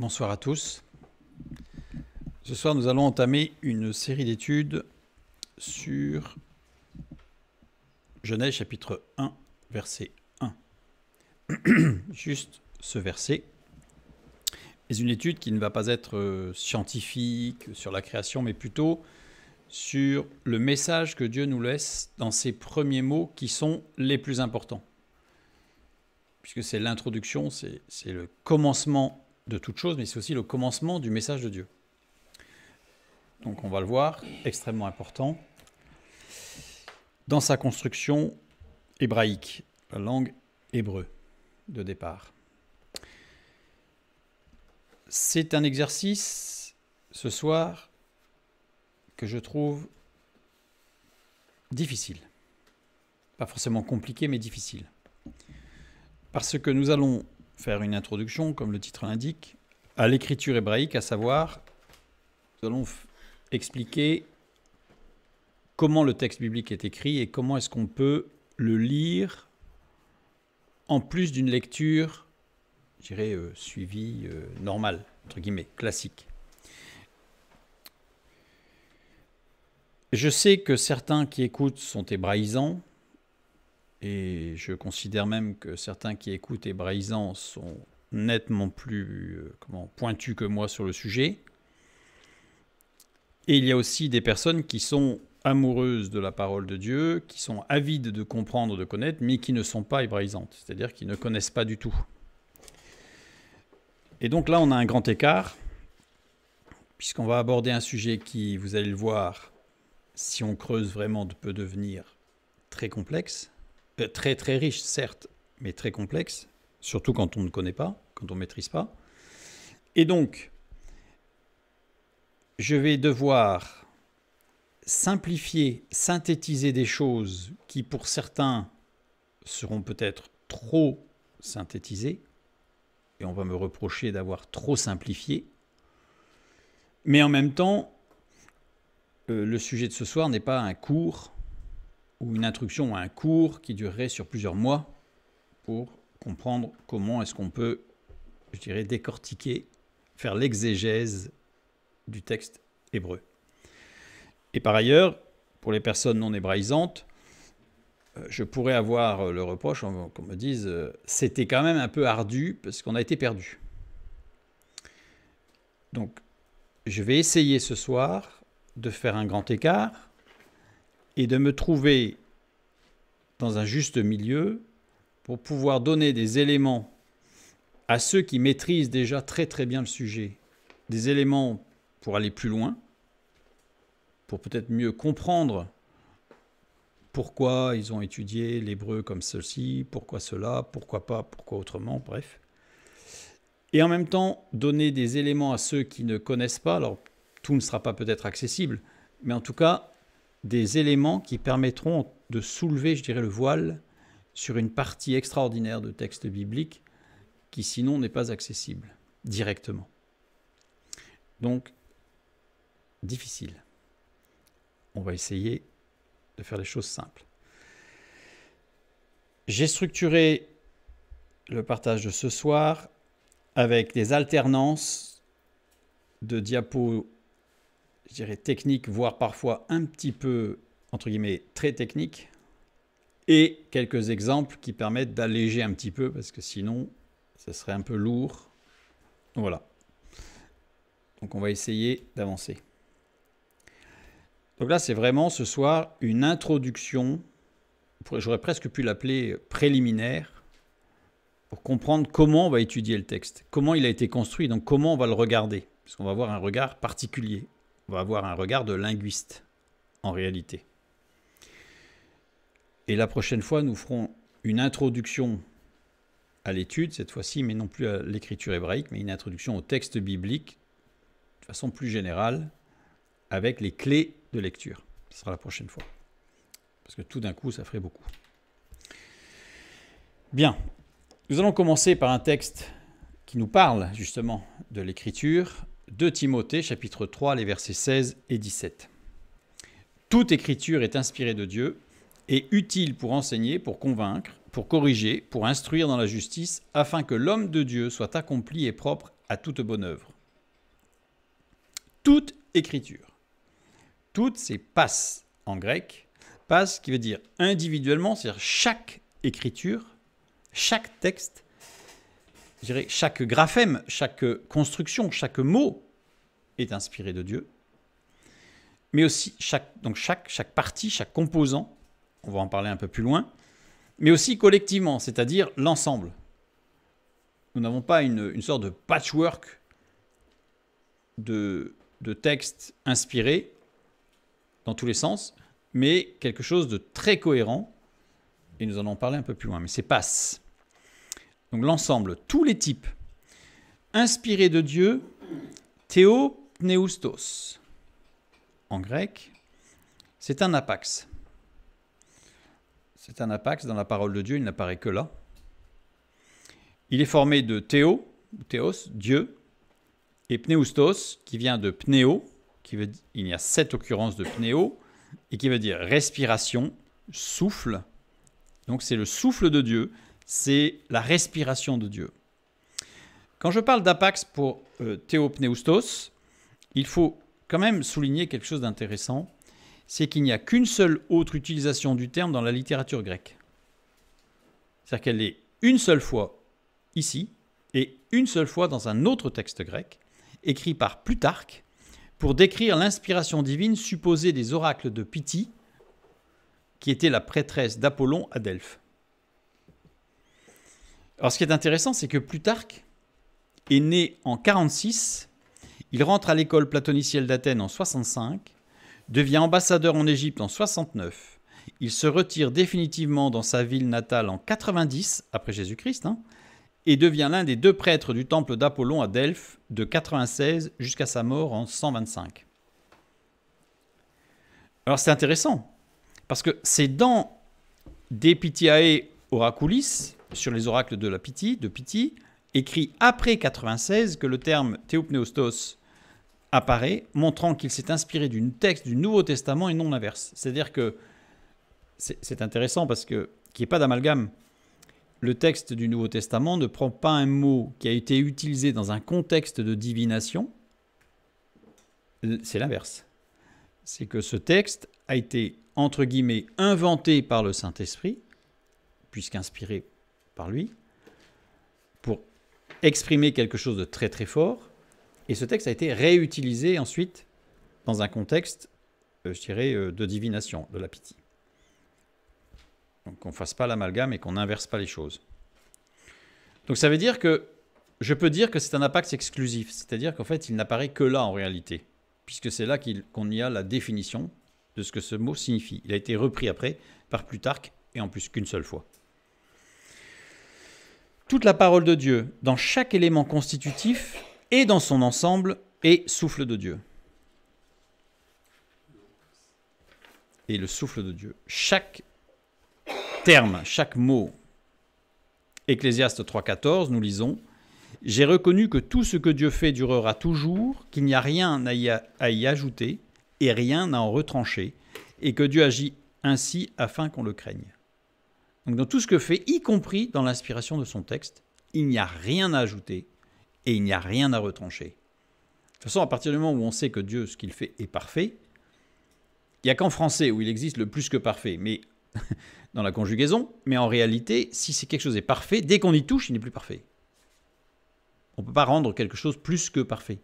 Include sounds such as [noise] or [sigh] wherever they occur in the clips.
Bonsoir à tous. Ce soir, nous allons entamer une série d'études sur Genèse chapitre 1, verset 1. [clears throat] Juste ce verset. Mais une étude qui ne va pas être euh, scientifique sur la création, mais plutôt sur le message que Dieu nous laisse dans ses premiers mots qui sont les plus importants. Puisque c'est l'introduction, c'est le commencement de toute chose, mais c'est aussi le commencement du message de Dieu. Donc on va le voir, extrêmement important, dans sa construction hébraïque, la langue hébreu de départ. C'est un exercice ce soir que je trouve difficile. Pas forcément compliqué, mais difficile. Parce que nous allons faire une introduction, comme le titre l'indique, à l'écriture hébraïque, à savoir, nous allons expliquer comment le texte biblique est écrit et comment est-ce qu'on peut le lire en plus d'une lecture, je dirais, euh, suivie euh, normale, entre guillemets, classique. Je sais que certains qui écoutent sont hébraïsants, et je considère même que certains qui écoutent et sont nettement plus euh, comment, pointus que moi sur le sujet. Et il y a aussi des personnes qui sont amoureuses de la parole de Dieu, qui sont avides de comprendre, de connaître, mais qui ne sont pas hébraïsantes, c'est-à-dire qui ne connaissent pas du tout. Et donc là, on a un grand écart, puisqu'on va aborder un sujet qui, vous allez le voir, si on creuse vraiment, peut devenir très complexe. Euh, très très riche, certes, mais très complexe, surtout quand on ne connaît pas, quand on ne maîtrise pas. Et donc, je vais devoir simplifier, synthétiser des choses qui pour certains seront peut-être trop synthétisées, et on va me reprocher d'avoir trop simplifié. Mais en même temps, euh, le sujet de ce soir n'est pas un cours ou une instruction, ou un cours qui durerait sur plusieurs mois pour comprendre comment est-ce qu'on peut, je dirais, décortiquer, faire l'exégèse du texte hébreu. Et par ailleurs, pour les personnes non hébraïsantes, euh, je pourrais avoir euh, le reproche qu'on me dise euh, c'était quand même un peu ardu parce qu'on a été perdu. Donc, je vais essayer ce soir de faire un grand écart et de me trouver dans un juste milieu pour pouvoir donner des éléments à ceux qui maîtrisent déjà très très bien le sujet, des éléments pour aller plus loin, pour peut-être mieux comprendre pourquoi ils ont étudié l'hébreu comme ceci, pourquoi cela, pourquoi pas, pourquoi autrement, bref. Et en même temps, donner des éléments à ceux qui ne connaissent pas, alors tout ne sera pas peut-être accessible, mais en tout cas, des éléments qui permettront de soulever, je dirais, le voile sur une partie extraordinaire de texte biblique qui sinon n'est pas accessible directement. Donc, difficile. On va essayer de faire les choses simples. J'ai structuré le partage de ce soir avec des alternances de diapos je dirais, technique, voire parfois un petit peu, entre guillemets, très technique, et quelques exemples qui permettent d'alléger un petit peu, parce que sinon, ça serait un peu lourd. Voilà. Donc on va essayer d'avancer. Donc là, c'est vraiment ce soir une introduction, j'aurais presque pu l'appeler préliminaire, pour comprendre comment on va étudier le texte, comment il a été construit, donc comment on va le regarder, parce qu'on va avoir un regard particulier va avoir un regard de linguiste, en réalité. Et la prochaine fois, nous ferons une introduction à l'étude, cette fois-ci, mais non plus à l'écriture hébraïque, mais une introduction au texte biblique, de façon plus générale, avec les clés de lecture. Ce sera la prochaine fois. Parce que tout d'un coup, ça ferait beaucoup. Bien, nous allons commencer par un texte qui nous parle justement de l'écriture, de Timothée chapitre 3 les versets 16 et 17. Toute écriture est inspirée de Dieu et utile pour enseigner, pour convaincre, pour corriger, pour instruire dans la justice, afin que l'homme de Dieu soit accompli et propre à toute bonne œuvre. Toute écriture. Toutes ces passes en grec, passe qui veut dire individuellement, c'est-à-dire chaque écriture, chaque texte je dirais, chaque graphème, chaque construction, chaque mot est inspiré de Dieu. Mais aussi, chaque, donc chaque, chaque partie, chaque composant, on va en parler un peu plus loin, mais aussi collectivement, c'est-à-dire l'ensemble. Nous n'avons pas une, sorte de patchwork de, de textes inspirés dans tous les sens, mais quelque chose de très cohérent, et nous allons en parler un peu plus loin. Mais c'est passe donc l'ensemble, tous les types, inspirés de Dieu, théopneustos, en grec, c'est un apax. C'est un apax dans la parole de Dieu, il n'apparaît que là. Il est formé de théo, théos, Dieu, et pneustos, qui vient de pneo. il y a sept occurrences de pneo et qui veut dire respiration, souffle. Donc c'est le souffle de Dieu, c'est la respiration de Dieu. Quand je parle d'apax pour euh, théopneustos, il faut quand même souligner quelque chose d'intéressant, c'est qu'il n'y a qu'une seule autre utilisation du terme dans la littérature grecque. C'est-à-dire qu'elle est une seule fois ici et une seule fois dans un autre texte grec, écrit par Plutarque, pour décrire l'inspiration divine supposée des oracles de Pythie, qui était la prêtresse d'Apollon à Delphes. Alors ce qui est intéressant, c'est que Plutarque est né en 46, il rentre à l'école platonicielle d'Athènes en 65, devient ambassadeur en Égypte en 69, il se retire définitivement dans sa ville natale en 90 après Jésus-Christ hein, et devient l'un des deux prêtres du temple d'Apollon à Delphes de 96 jusqu'à sa mort en 125. Alors c'est intéressant parce que c'est dans Depitiae Oraculis sur les oracles de la Piti, de écrit après 96 que le terme théopneustos apparaît, montrant qu'il s'est inspiré d'une texte du Nouveau Testament et non l'inverse. C'est-à-dire que c'est intéressant parce que qu'il n'y pas d'amalgame. Le texte du Nouveau Testament ne prend pas un mot qui a été utilisé dans un contexte de divination. C'est l'inverse. C'est que ce texte a été, entre guillemets, inventé par le Saint-Esprit, puisqu'inspiré par lui pour exprimer quelque chose de très très fort. Et ce texte a été réutilisé ensuite dans un contexte, euh, je dirais, euh, de divination, de la pitié. Donc qu'on ne fasse pas l'amalgame et qu'on n'inverse pas les choses. Donc ça veut dire que je peux dire que c'est un apax exclusif, c'est-à-dire qu'en fait il n'apparaît que là en réalité, puisque c'est là qu'on y a la définition de ce que ce mot signifie. Il a été repris après par Plutarque et en plus qu'une seule fois. Toute la parole de Dieu, dans chaque élément constitutif et dans son ensemble, est souffle de Dieu. Et le souffle de Dieu. Chaque terme, chaque mot. Ecclésiaste 3.14, nous lisons J'ai reconnu que tout ce que Dieu fait durera toujours, qu'il n'y a rien à à y ajouter et rien à en retrancher, et que Dieu agit ainsi afin qu'on le craigne. Donc dans tout ce que fait, y compris dans l'inspiration de son texte, il n'y a rien à ajouter et il n'y a rien à retrancher. De toute façon, à partir du moment où on sait que Dieu, ce qu'il fait, est parfait, il n'y a qu'en français où il existe le plus que parfait, mais [laughs] dans la conjugaison, mais en réalité, si c'est quelque chose est parfait, dès qu'on y touche, il n'est plus parfait. On ne peut pas rendre quelque chose plus que parfait.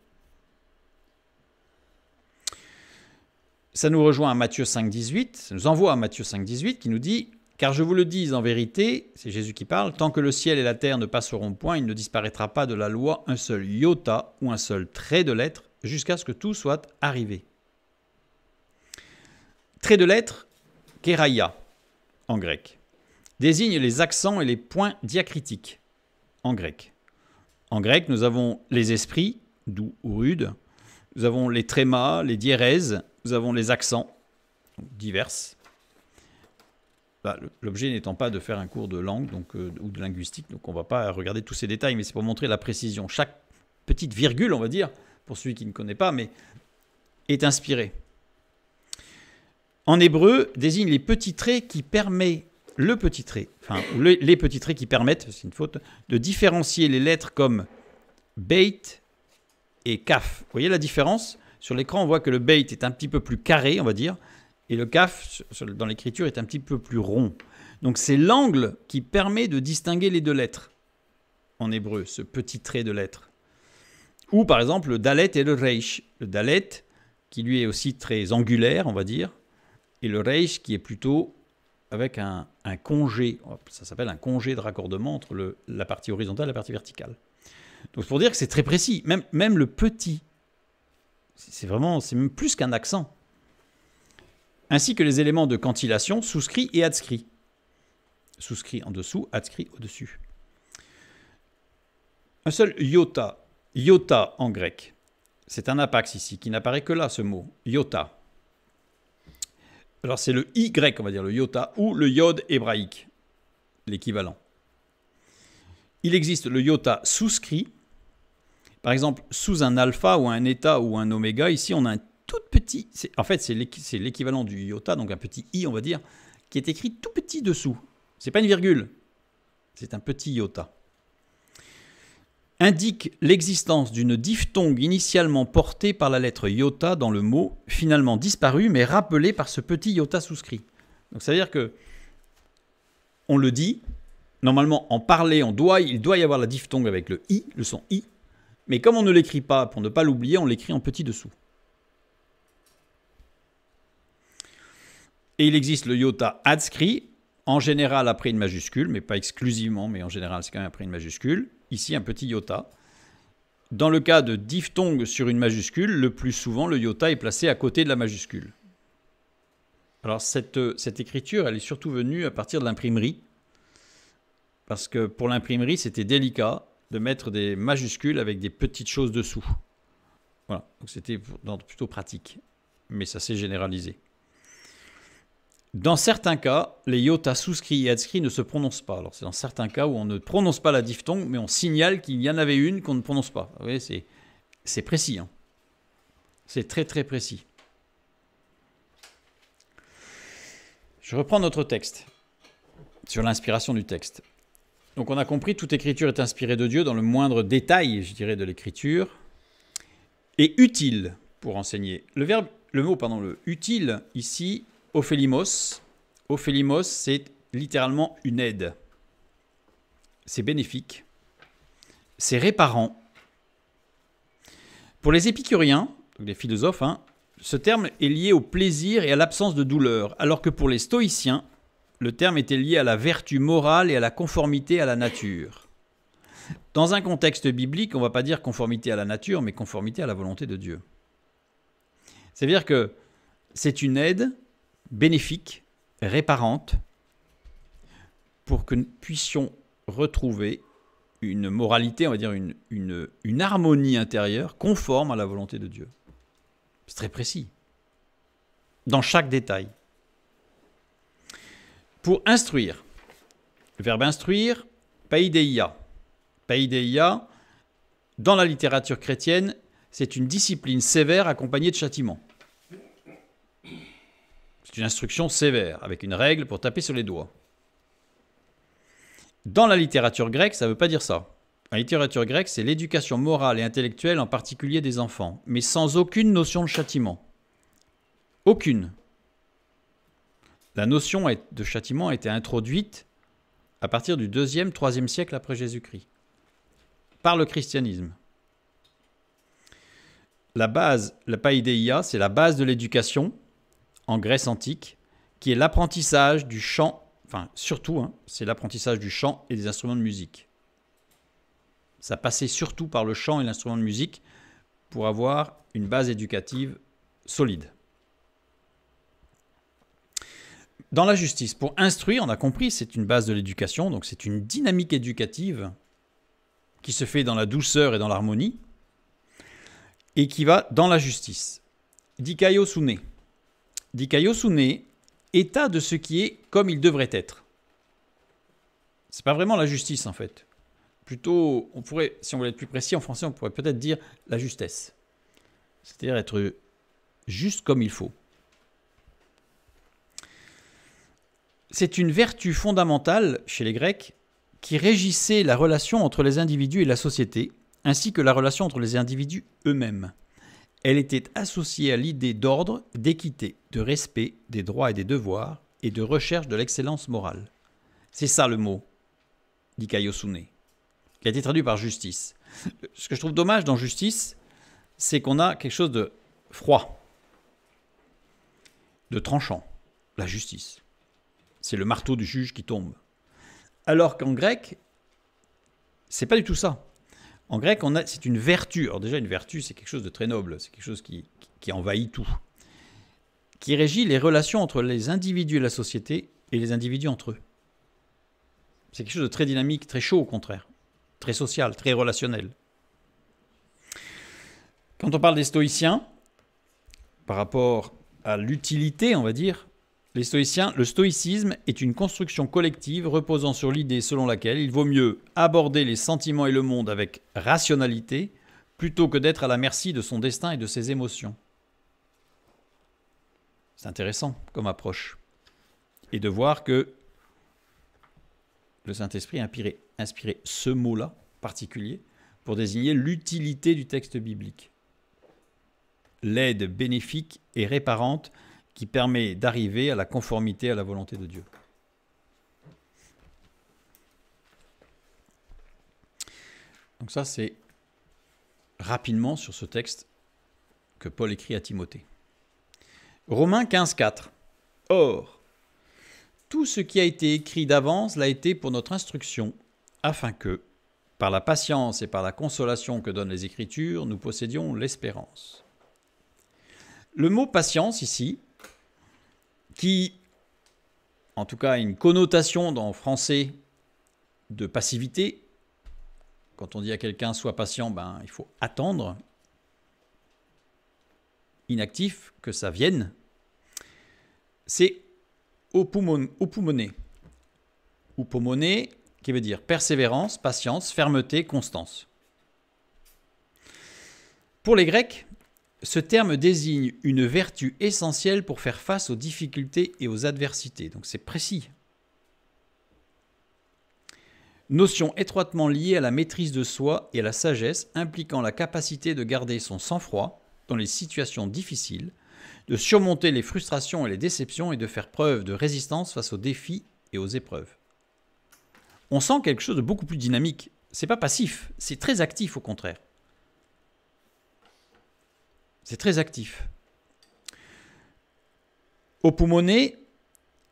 Ça nous rejoint à Matthieu 5,18, ça nous envoie à Matthieu 5,18 qui nous dit car je vous le dis en vérité, c'est Jésus qui parle, tant que le ciel et la terre ne passeront point, il ne disparaîtra pas de la loi un seul iota ou un seul trait de lettre jusqu'à ce que tout soit arrivé. Trait de lettre, keraia en grec, désigne les accents et les points diacritiques en grec. En grec, nous avons les esprits, doux ou rudes, nous avons les trémas, les diérèses, nous avons les accents, diverses, bah, l'objet n'étant pas de faire un cours de langue donc, euh, ou de linguistique, donc on ne va pas regarder tous ces détails, mais c'est pour montrer la précision. Chaque petite virgule, on va dire, pour celui qui ne connaît pas, mais est inspirée. En hébreu, désigne les petits traits qui permettent le petit trait, enfin les petits traits qui permettent, c'est une faute, de différencier les lettres comme beit » et kaf. Vous voyez la différence Sur l'écran, on voit que le beit » est un petit peu plus carré, on va dire, et le kaf dans l'écriture, est un petit peu plus rond. Donc c'est l'angle qui permet de distinguer les deux lettres en hébreu, ce petit trait de lettre. Ou par exemple le dalet et le reich. Le dalet, qui lui est aussi très angulaire, on va dire, et le reich qui est plutôt avec un, congé. Ça s'appelle un congé de raccordement entre la partie horizontale et la partie verticale. Donc pour dire que c'est très précis, même, même le petit, c'est vraiment, c'est même plus qu'un accent ainsi que les éléments de cantillation souscrits et adscrits. Souscrit en dessous, adscrit au-dessus. Un seul iota, iota en grec, c'est un apax ici qui n'apparaît que là, ce mot, iota. Alors c'est le y, on va dire le iota, ou le iode hébraïque, l'équivalent. Il existe le iota souscrit, par exemple sous un alpha ou un état ou un oméga, ici on a un tout petit. En fait, c'est l'équivalent du iota, donc un petit i, on va dire, qui est écrit tout petit dessous. C'est pas une virgule, c'est un petit iota. Indique l'existence d'une diphtongue initialement portée par la lettre iota dans le mot, finalement disparue, mais rappelée par ce petit iota souscrit. Donc ça veut dire que on le dit, normalement en parler, doit, il doit y avoir la diphtongue avec le i, le son i, mais comme on ne l'écrit pas, pour ne pas l'oublier, on l'écrit en petit dessous. Et il existe le iota adscrit, en général après une majuscule, mais pas exclusivement, mais en général c'est quand même après une majuscule. Ici un petit iota. Dans le cas de diphtongue sur une majuscule, le plus souvent le iota est placé à côté de la majuscule. Alors cette, cette écriture, elle est surtout venue à partir de l'imprimerie, parce que pour l'imprimerie c'était délicat de mettre des majuscules avec des petites choses dessous. Voilà, donc c'était plutôt pratique, mais ça s'est généralisé. Dans certains cas, les iota souscrits et adscrits ne se prononcent pas. Alors, c'est dans certains cas où on ne prononce pas la diphtongue, mais on signale qu'il y en avait une qu'on ne prononce pas. Vous voyez, c'est, c'est précis. Hein. C'est très très précis. Je reprends notre texte sur l'inspiration du texte. Donc, on a compris, toute écriture est inspirée de Dieu dans le moindre détail, je dirais, de l'écriture, et utile pour enseigner. Le verbe, le mot, pardon, le utile ici Ophélimos. c'est littéralement une aide. C'est bénéfique. C'est réparant. Pour les épicuriens, les philosophes, hein, ce terme est lié au plaisir et à l'absence de douleur, alors que pour les stoïciens, le terme était lié à la vertu morale et à la conformité à la nature. Dans un contexte biblique, on ne va pas dire conformité à la nature, mais conformité à la volonté de Dieu. C'est-à-dire que c'est une aide bénéfique, réparante, pour que nous puissions retrouver une moralité, on va dire une, une, harmonie intérieure conforme à la volonté de Dieu. C'est très précis, dans chaque détail. Pour instruire, le verbe instruire, paideia. Paideia, dans la littérature chrétienne, c'est une discipline sévère accompagnée de châtiment une instruction sévère, avec une règle pour taper sur les doigts. Dans la littérature grecque, ça ne veut pas dire ça. La littérature grecque, c'est l'éducation morale et intellectuelle, en particulier des enfants, mais sans aucune notion de châtiment. Aucune. La notion de châtiment a été introduite à partir du 2e, 3e siècle après Jésus-Christ, par le christianisme. La base, la paideia, c'est la base de l'éducation, en Grèce antique, qui est l'apprentissage du chant, enfin surtout, hein, c'est l'apprentissage du chant et des instruments de musique. Ça passait surtout par le chant et l'instrument de musique pour avoir une base éducative solide. Dans la justice, pour instruire, on a compris, c'est une base de l'éducation, donc c'est une dynamique éducative qui se fait dans la douceur et dans l'harmonie, et qui va dans la justice. Dikaiosune, Dikayosune, état de ce qui est comme il devrait être. C'est pas vraiment la justice en fait. Plutôt, on pourrait, si on voulait être plus précis en français, on pourrait peut-être dire la justesse. C'est-à-dire être juste comme il faut. C'est une vertu fondamentale chez les Grecs qui régissait la relation entre les individus et la société, ainsi que la relation entre les individus eux-mêmes. Elle était associée à l'idée d'ordre, d'équité, de respect des droits et des devoirs et de recherche de l'excellence morale. C'est ça le mot, dit Kayosune, qui a été traduit par justice. Ce que je trouve dommage dans justice, c'est qu'on a quelque chose de froid, de tranchant, la justice. C'est le marteau du juge qui tombe. Alors qu'en grec, c'est pas du tout ça. En grec, c'est une vertu. Alors déjà, une vertu, c'est quelque chose de très noble, c'est quelque chose qui, qui envahit tout, qui régit les relations entre les individus et la société et les individus entre eux. C'est quelque chose de très dynamique, très chaud au contraire, très social, très relationnel. Quand on parle des stoïciens, par rapport à l'utilité, on va dire, les stoïciens, le stoïcisme est une construction collective reposant sur l'idée selon laquelle il vaut mieux aborder les sentiments et le monde avec rationalité plutôt que d'être à la merci de son destin et de ses émotions. C'est intéressant comme approche. Et de voir que le Saint-Esprit a inspiré, ce mot-là particulier pour désigner l'utilité du texte biblique. L'aide bénéfique et réparante qui permet d'arriver à la conformité à la volonté de Dieu. Donc ça, c'est rapidement sur ce texte que Paul écrit à Timothée. Romains 15, 4. Or, tout ce qui a été écrit d'avance l'a été pour notre instruction, afin que, par la patience et par la consolation que donnent les Écritures, nous possédions l'espérance. Le mot patience ici qui, en tout cas, a une connotation dans le français de passivité. Quand on dit à quelqu'un sois patient, ben, il faut attendre, inactif, que ça vienne. C'est opoumoné. Opoumoné, qui veut dire persévérance, patience, fermeté, constance. Pour les Grecs, ce terme désigne une vertu essentielle pour faire face aux difficultés et aux adversités. Donc c'est précis. Notion étroitement liée à la maîtrise de soi et à la sagesse, impliquant la capacité de garder son sang-froid dans les situations difficiles, de surmonter les frustrations et les déceptions et de faire preuve de résistance face aux défis et aux épreuves. On sent quelque chose de beaucoup plus dynamique. C'est pas passif, c'est très actif au contraire. C'est très actif. Au poumonné,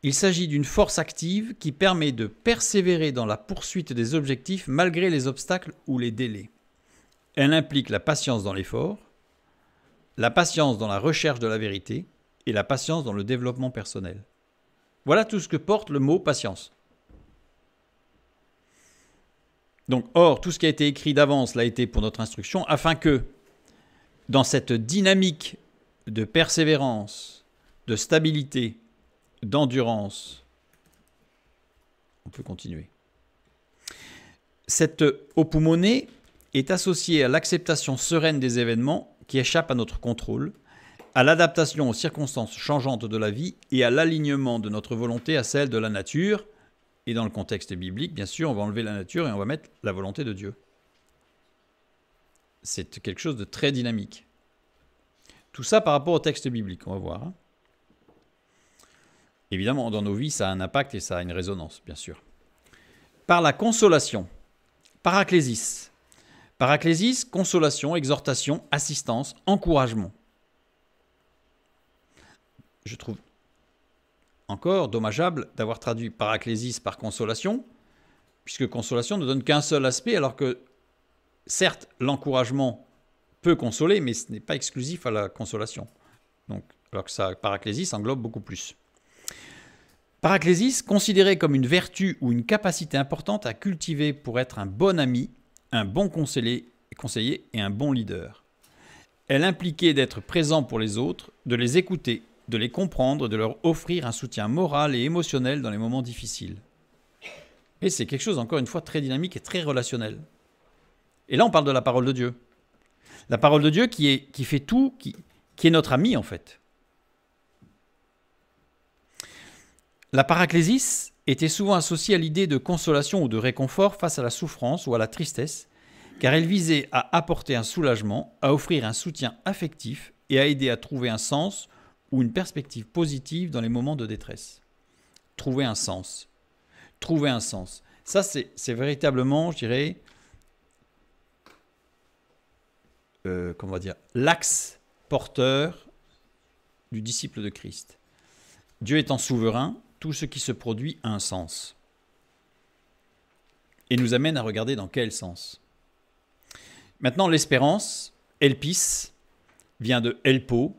il s'agit d'une force active qui permet de persévérer dans la poursuite des objectifs malgré les obstacles ou les délais. Elle implique la patience dans l'effort, la patience dans la recherche de la vérité et la patience dans le développement personnel. Voilà tout ce que porte le mot patience. Donc, or, tout ce qui a été écrit d'avance l'a été pour notre instruction, afin que dans cette dynamique de persévérance, de stabilité, d'endurance, on peut continuer. Cette opumonée est associée à l'acceptation sereine des événements qui échappent à notre contrôle, à l'adaptation aux circonstances changeantes de la vie et à l'alignement de notre volonté à celle de la nature. Et dans le contexte biblique, bien sûr, on va enlever la nature et on va mettre la volonté de Dieu c'est quelque chose de très dynamique. Tout ça par rapport au texte biblique, on va voir. Hein. Évidemment, dans nos vies, ça a un impact et ça a une résonance, bien sûr. Par la consolation, paraclésis. Paraclésis, consolation, exhortation, assistance, encouragement. Je trouve encore dommageable d'avoir traduit paraclésis par consolation, puisque consolation ne donne qu'un seul aspect, alors que certes, l'encouragement peut consoler, mais ce n'est pas exclusif à la consolation. Donc, alors que paraclésis englobe beaucoup plus. Paraclésis, considérée comme une vertu ou une capacité importante à cultiver pour être un bon ami, un bon conseiller, conseiller et un bon leader. Elle impliquait d'être présent pour les autres, de les écouter, de les comprendre, de leur offrir un soutien moral et émotionnel dans les moments difficiles. Et c'est quelque chose, encore une fois, très dynamique et très relationnel. Et là, on parle de la parole de Dieu. La parole de Dieu qui, est, qui fait tout, qui, qui est notre ami en fait. La paraclésis était souvent associée à l'idée de consolation ou de réconfort face à la souffrance ou à la tristesse, car elle visait à apporter un soulagement, à offrir un soutien affectif et à aider à trouver un sens ou une perspective positive dans les moments de détresse. Trouver un sens. Trouver un sens. Ça, c'est véritablement, je dirais, Euh, dire, l'axe porteur du disciple de Christ. Dieu étant souverain, tout ce qui se produit a un sens. Et nous amène à regarder dans quel sens. Maintenant, l'espérance, elpis, vient de elpo,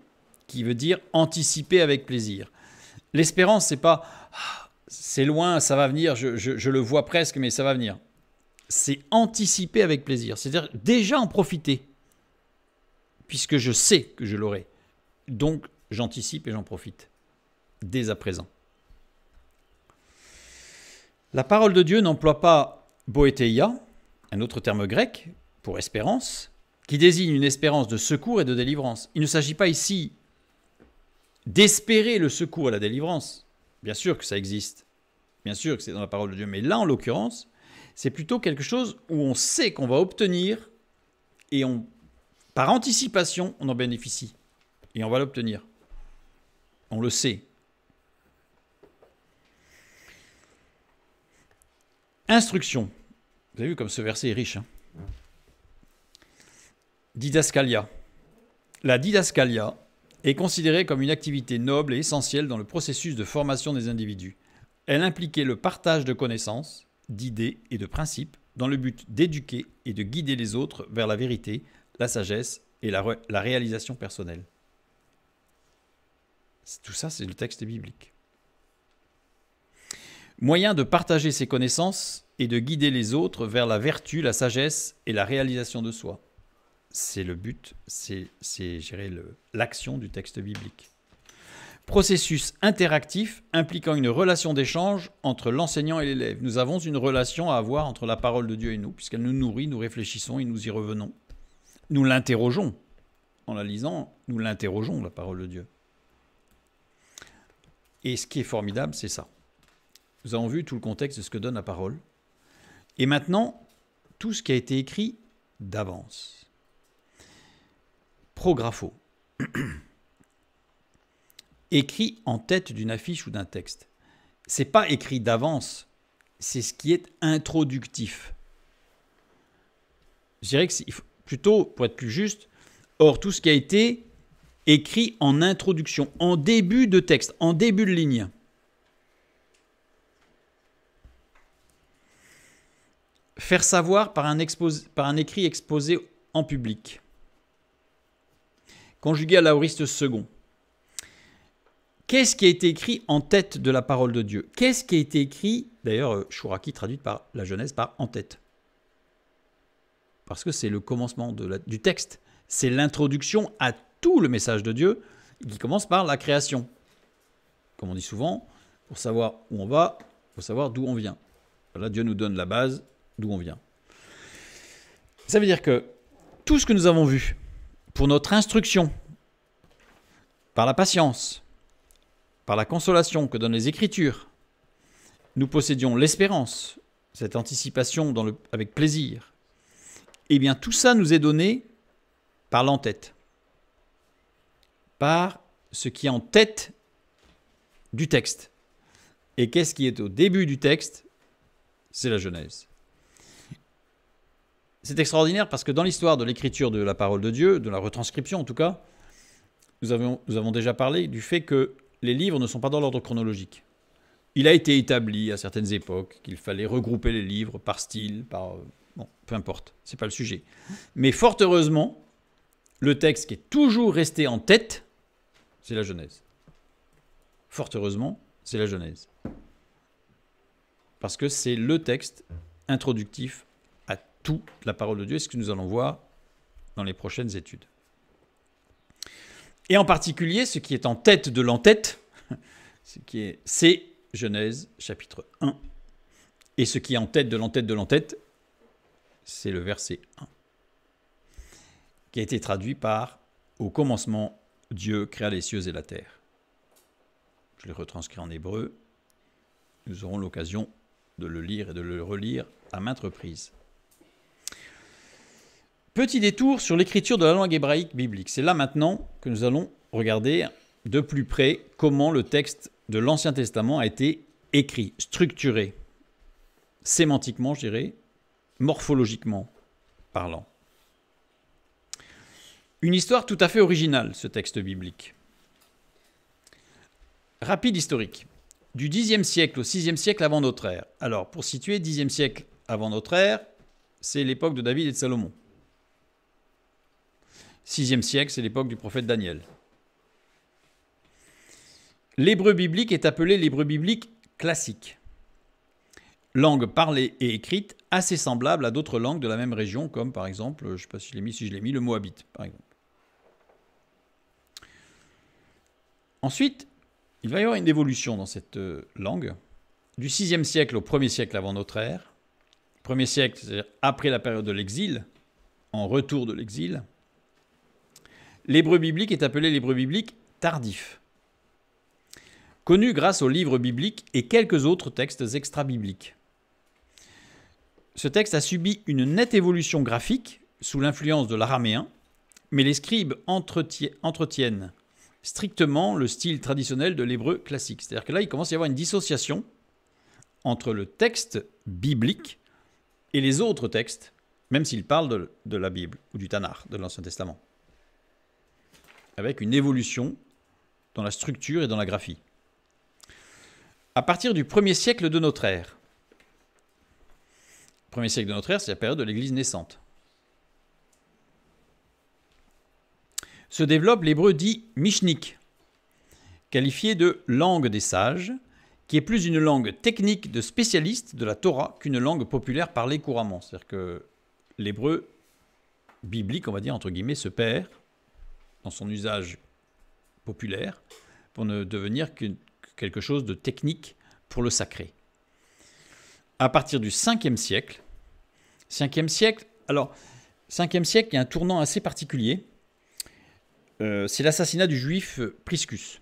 qui veut dire anticiper avec plaisir. L'espérance, c'est pas ah, c'est loin, ça va venir, je le vois presque, mais ça va venir. C'est anticiper avec plaisir, c'est-à-dire déjà en profiter puisque je sais que je l'aurai. Donc j'anticipe et j'en profite dès à présent. La parole de Dieu n'emploie pas boeteia, un autre terme grec pour espérance, qui désigne une espérance de secours et de délivrance. Il ne s'agit pas ici d'espérer le secours et la délivrance. Bien sûr que ça existe. Bien sûr que c'est dans la parole de Dieu. Mais là, en l'occurrence, c'est plutôt quelque chose où on sait qu'on va obtenir et on par anticipation, on en bénéficie. Et on va l'obtenir. On le sait. Instruction. Vous avez vu comme ce verset est riche. Hein. Didascalia. La didascalia est considérée comme une activité noble et essentielle dans le processus de formation des individus. Elle impliquait le partage de connaissances, d'idées et de principes dans le but d'éduquer et de guider les autres vers la vérité la sagesse et la, réalisation personnelle. Tout ça, c'est le texte biblique. Moyen de partager ses connaissances et de guider les autres vers la vertu, la sagesse et la réalisation de soi. C'est le but, c'est l'action du texte biblique. Processus interactif impliquant une relation d'échange entre l'enseignant et l'élève. Nous avons une relation à avoir entre la parole de Dieu et nous, puisqu'elle nous nourrit, nous réfléchissons et nous y revenons. Nous l'interrogeons. En la lisant, nous l'interrogeons, la parole de Dieu. Et ce qui est formidable, c'est ça. Nous avons vu tout le contexte de ce que donne la parole. Et maintenant, tout ce qui a été écrit d'avance. Prographo. [clears throat] écrit en tête d'une affiche ou d'un texte. C'est pas écrit d'avance, c'est ce qui est introductif. Je dirais que plutôt, pour être plus juste, or tout ce qui a été écrit en introduction, en début de texte, en début de ligne. Faire savoir par un, exposé, par un écrit exposé en public. Conjugué à l'auriste second. Qu'est-ce qui a été écrit en tête de la parole de Dieu Qu'est-ce qui a été écrit, d'ailleurs, euh, Chouraki traduit par la Genèse par en tête parce que c'est le commencement du texte, c'est l'introduction à tout le message de Dieu qui commence par la création. Comme on dit souvent, pour savoir où on va, il faut savoir d'où on vient. Là, Dieu nous donne la base d'où on vient. Ça veut dire que tout ce que nous avons vu pour notre instruction, par la patience, par la consolation que donnent les Écritures, nous possédions l'espérance, cette anticipation avec plaisir, eh bien, tout ça nous est donné par l'entête, par ce qui est en tête du texte. Et qu'est-ce qui est au début du texte C'est la Genèse. C'est extraordinaire parce que dans l'histoire de l'écriture de la parole de Dieu, de la retranscription en tout cas, nous avons, nous avons déjà parlé du fait que les livres ne sont pas dans l'ordre chronologique. Il a été établi à certaines époques qu'il fallait regrouper les livres par style, par Bon, peu importe, c'est pas le sujet. Mais fort heureusement, le texte qui est toujours resté en tête, c'est la Genèse. Fort heureusement, c'est la Genèse. Parce que c'est le texte introductif à toute la parole de Dieu, ce que nous allons voir dans les prochaines études. Et en particulier, ce qui est en tête de l'entête, [laughs] ce c'est Genèse chapitre 1. Et ce qui est en tête de l'entête de l'entête, c'est le verset 1, qui a été traduit par Au commencement, Dieu créa les cieux et la terre. Je l'ai retranscrit en hébreu. Nous aurons l'occasion de le lire et de le relire à maintes reprises. Petit détour sur l'écriture de la langue hébraïque biblique. C'est là maintenant que nous allons regarder de plus près comment le texte de l'Ancien Testament a été écrit, structuré, sémantiquement, je dirais, morphologiquement parlant. Une histoire tout à fait originale, ce texte biblique. Rapide historique. Du Xe siècle au VIe siècle avant notre ère. Alors, pour situer, Xe siècle avant notre ère, c'est l'époque de David et de Salomon. VIe siècle, c'est l'époque du prophète Daniel. L'hébreu biblique est appelé l'hébreu biblique classique, langue parlée et écrite assez semblable à d'autres langues de la même région, comme par exemple, je ne sais pas si je l'ai mis, si je l'ai mis, le moabite, par exemple. Ensuite, il va y avoir une évolution dans cette euh, langue, du 6 siècle au 1er siècle avant notre ère. 1 siècle, c'est-à-dire après la période de l'exil, en retour de l'exil. L'hébreu biblique est appelé l'hébreu biblique tardif, connu grâce aux livres bibliques et quelques autres textes extra-bibliques ce texte a subi une nette évolution graphique sous l'influence de l'araméen, mais les scribes entretiennent strictement le style traditionnel de l'hébreu classique. C'est-à-dire que là, il commence à y avoir une dissociation entre le texte biblique et les autres textes, même s'ils parlent de, la Bible ou du Tanar, de l'Ancien Testament, avec une évolution dans la structure et dans la graphie. À partir du premier siècle de notre ère, premier siècle de notre ère, c'est la période de l'Église naissante. Se développe l'hébreu dit mishnik, qualifié de langue des sages, qui est plus une langue technique de spécialistes de la Torah qu'une langue populaire parlée couramment. C'est-à-dire que l'hébreu biblique, on va dire, entre guillemets, se perd dans son usage populaire pour ne devenir que quelque chose de technique pour le sacré. À partir du 5e siècle, 5e siècle, alors, 5e siècle, il y a un tournant assez particulier. Euh, c'est l'assassinat du juif Priscus.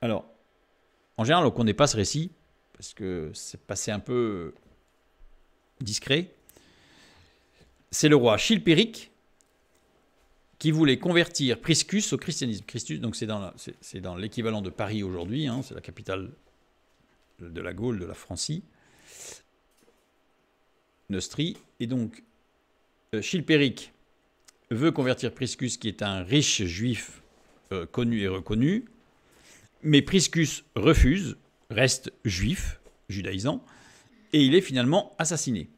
Alors, en général, on ne connaît pas ce récit, parce que c'est passé un peu discret. C'est le roi Chilpéric qui voulait convertir Priscus au christianisme. Christus, donc c'est dans l'équivalent de Paris aujourd'hui, hein, c'est la capitale de la Gaule, de la Francie. Nostrie. Et donc, euh, Chilpéric veut convertir Priscus, qui est un riche juif euh, connu et reconnu, mais Priscus refuse, reste juif, judaïsant, et il est finalement assassiné.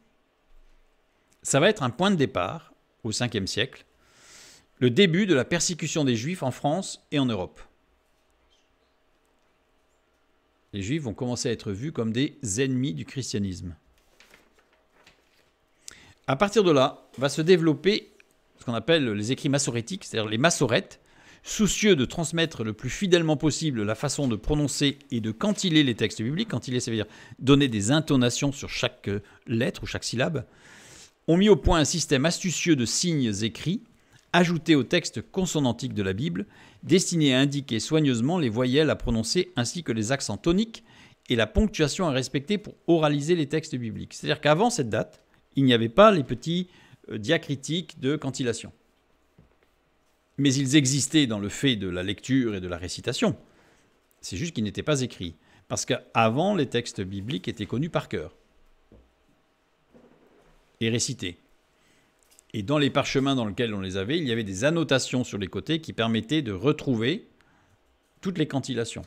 Ça va être un point de départ, au 5 siècle, le début de la persécution des juifs en France et en Europe. Les juifs vont commencer à être vus comme des ennemis du christianisme. À partir de là, va se développer ce qu'on appelle les écrits massorétiques, c'est-à-dire les massorètes, soucieux de transmettre le plus fidèlement possible la façon de prononcer et de cantiler les textes bibliques. Cantiler, ça veut dire donner des intonations sur chaque euh, lettre ou chaque syllabe. Ont mis au point un système astucieux de signes écrits ajoutés aux textes consonantiques de la Bible, destinés à indiquer soigneusement les voyelles à prononcer ainsi que les accents toniques et la ponctuation à respecter pour oraliser les textes bibliques. C'est-à-dire qu'avant cette date, il n'y avait pas les petits euh, diacritiques de cantillation. Mais ils existaient dans le fait de la lecture et de la récitation. C'est juste qu'ils n'étaient pas écrits. Parce qu'avant, les textes bibliques étaient connus par cœur et récités. Et dans les parchemins dans lesquels on les avait, il y avait des annotations sur les côtés qui permettaient de retrouver toutes les cantillations.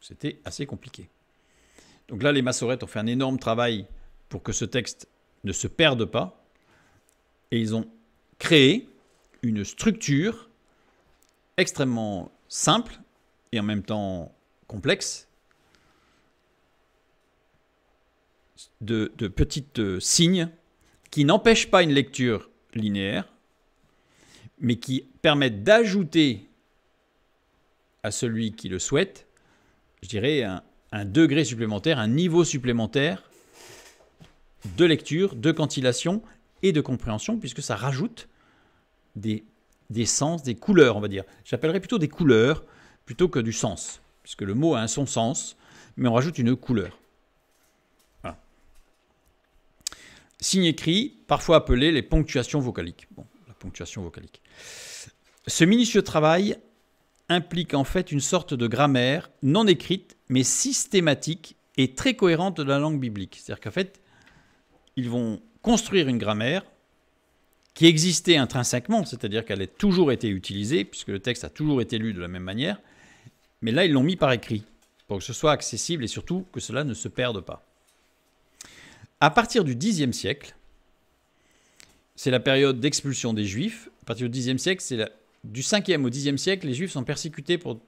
C'était assez compliqué. Donc là, les massorettes ont fait un énorme travail pour que ce texte ne se perdent pas. Et ils ont créé une structure extrêmement simple et en même temps complexe de, petites signes qui n'empêchent pas une lecture linéaire, mais qui permettent d'ajouter à celui qui le souhaite, je dirais, un degré supplémentaire, un niveau supplémentaire de lecture, de cantillation et de compréhension, puisque ça rajoute des, sens, des couleurs, on va dire. J'appellerais plutôt des couleurs plutôt que du sens, puisque le mot a un son sens, mais on rajoute une couleur. Signe écrit, parfois appelé les ponctuations vocaliques. Bon, la ponctuation vocalique. Ce minutieux travail implique en fait une sorte de grammaire non écrite, mais systématique et très cohérente de la langue biblique. C'est-à-dire qu'en fait, ils vont construire une grammaire qui existait intrinsèquement, c'est-à-dire qu'elle a toujours été utilisée, puisque le texte a toujours été lu de la même manière, mais là ils l'ont mis par écrit, pour que ce soit accessible et surtout que cela ne se perde pas. À partir du Xe siècle, c'est la période d'expulsion des Juifs, à partir du Xe siècle, c'est du 5e au Xe siècle, les Juifs sont persécutés pour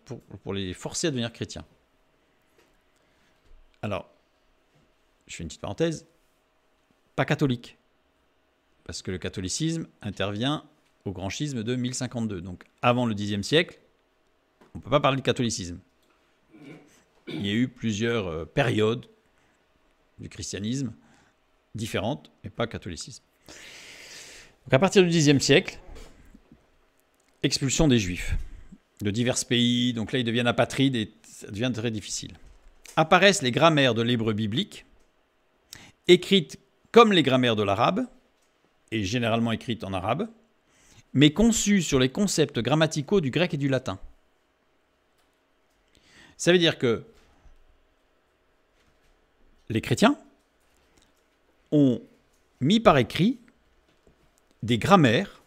les forcer à devenir chrétiens. Alors, je fais une petite parenthèse, pas catholique. Parce que le catholicisme intervient au grand schisme de 1052. Donc avant le Xe siècle, on ne peut pas parler de catholicisme. Il y a eu plusieurs euh, périodes du christianisme différentes, mais pas catholicisme. Donc à partir du Xe siècle, expulsion des juifs de divers pays, donc là ils deviennent apatrides et ça devient très difficile. Apparaissent les grammaires de l'hébreu biblique, écrites comme les grammaires de l'arabe, et généralement écrites en arabe, mais conçues sur les concepts grammaticaux du grec et du latin. Ça veut dire que les chrétiens ont mis par écrit des grammaires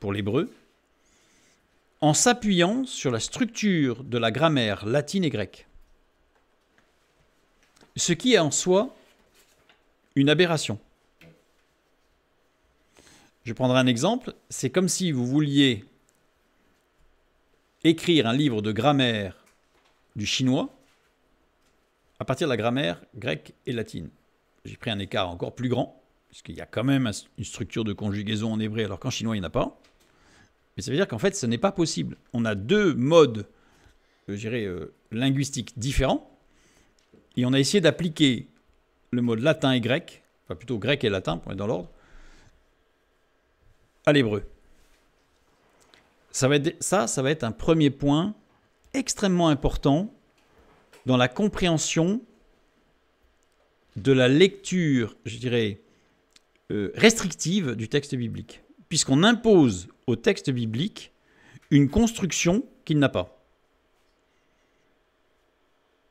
pour l'hébreu en s'appuyant sur la structure de la grammaire latine et grecque. Ce qui est en soi une aberration. Je prendrai un exemple. C'est comme si vous vouliez écrire un livre de grammaire du chinois à partir de la grammaire grecque et latine. J'ai pris un écart encore plus grand, puisqu'il y a quand même une structure de conjugaison en hébreu, alors qu'en chinois, il n'y en a pas. Mais ça veut dire qu'en fait, ce n'est pas possible. On a deux modes, je dirais, euh, linguistiques différents, et on a essayé d'appliquer le mode latin et grec, enfin plutôt grec et latin pour être dans l'ordre, à l'hébreu. Ça, va ça, ça va être un premier point extrêmement important dans la compréhension de la lecture, je dirais, euh, restrictive du texte biblique, puisqu'on impose au texte biblique une construction qu'il n'a pas.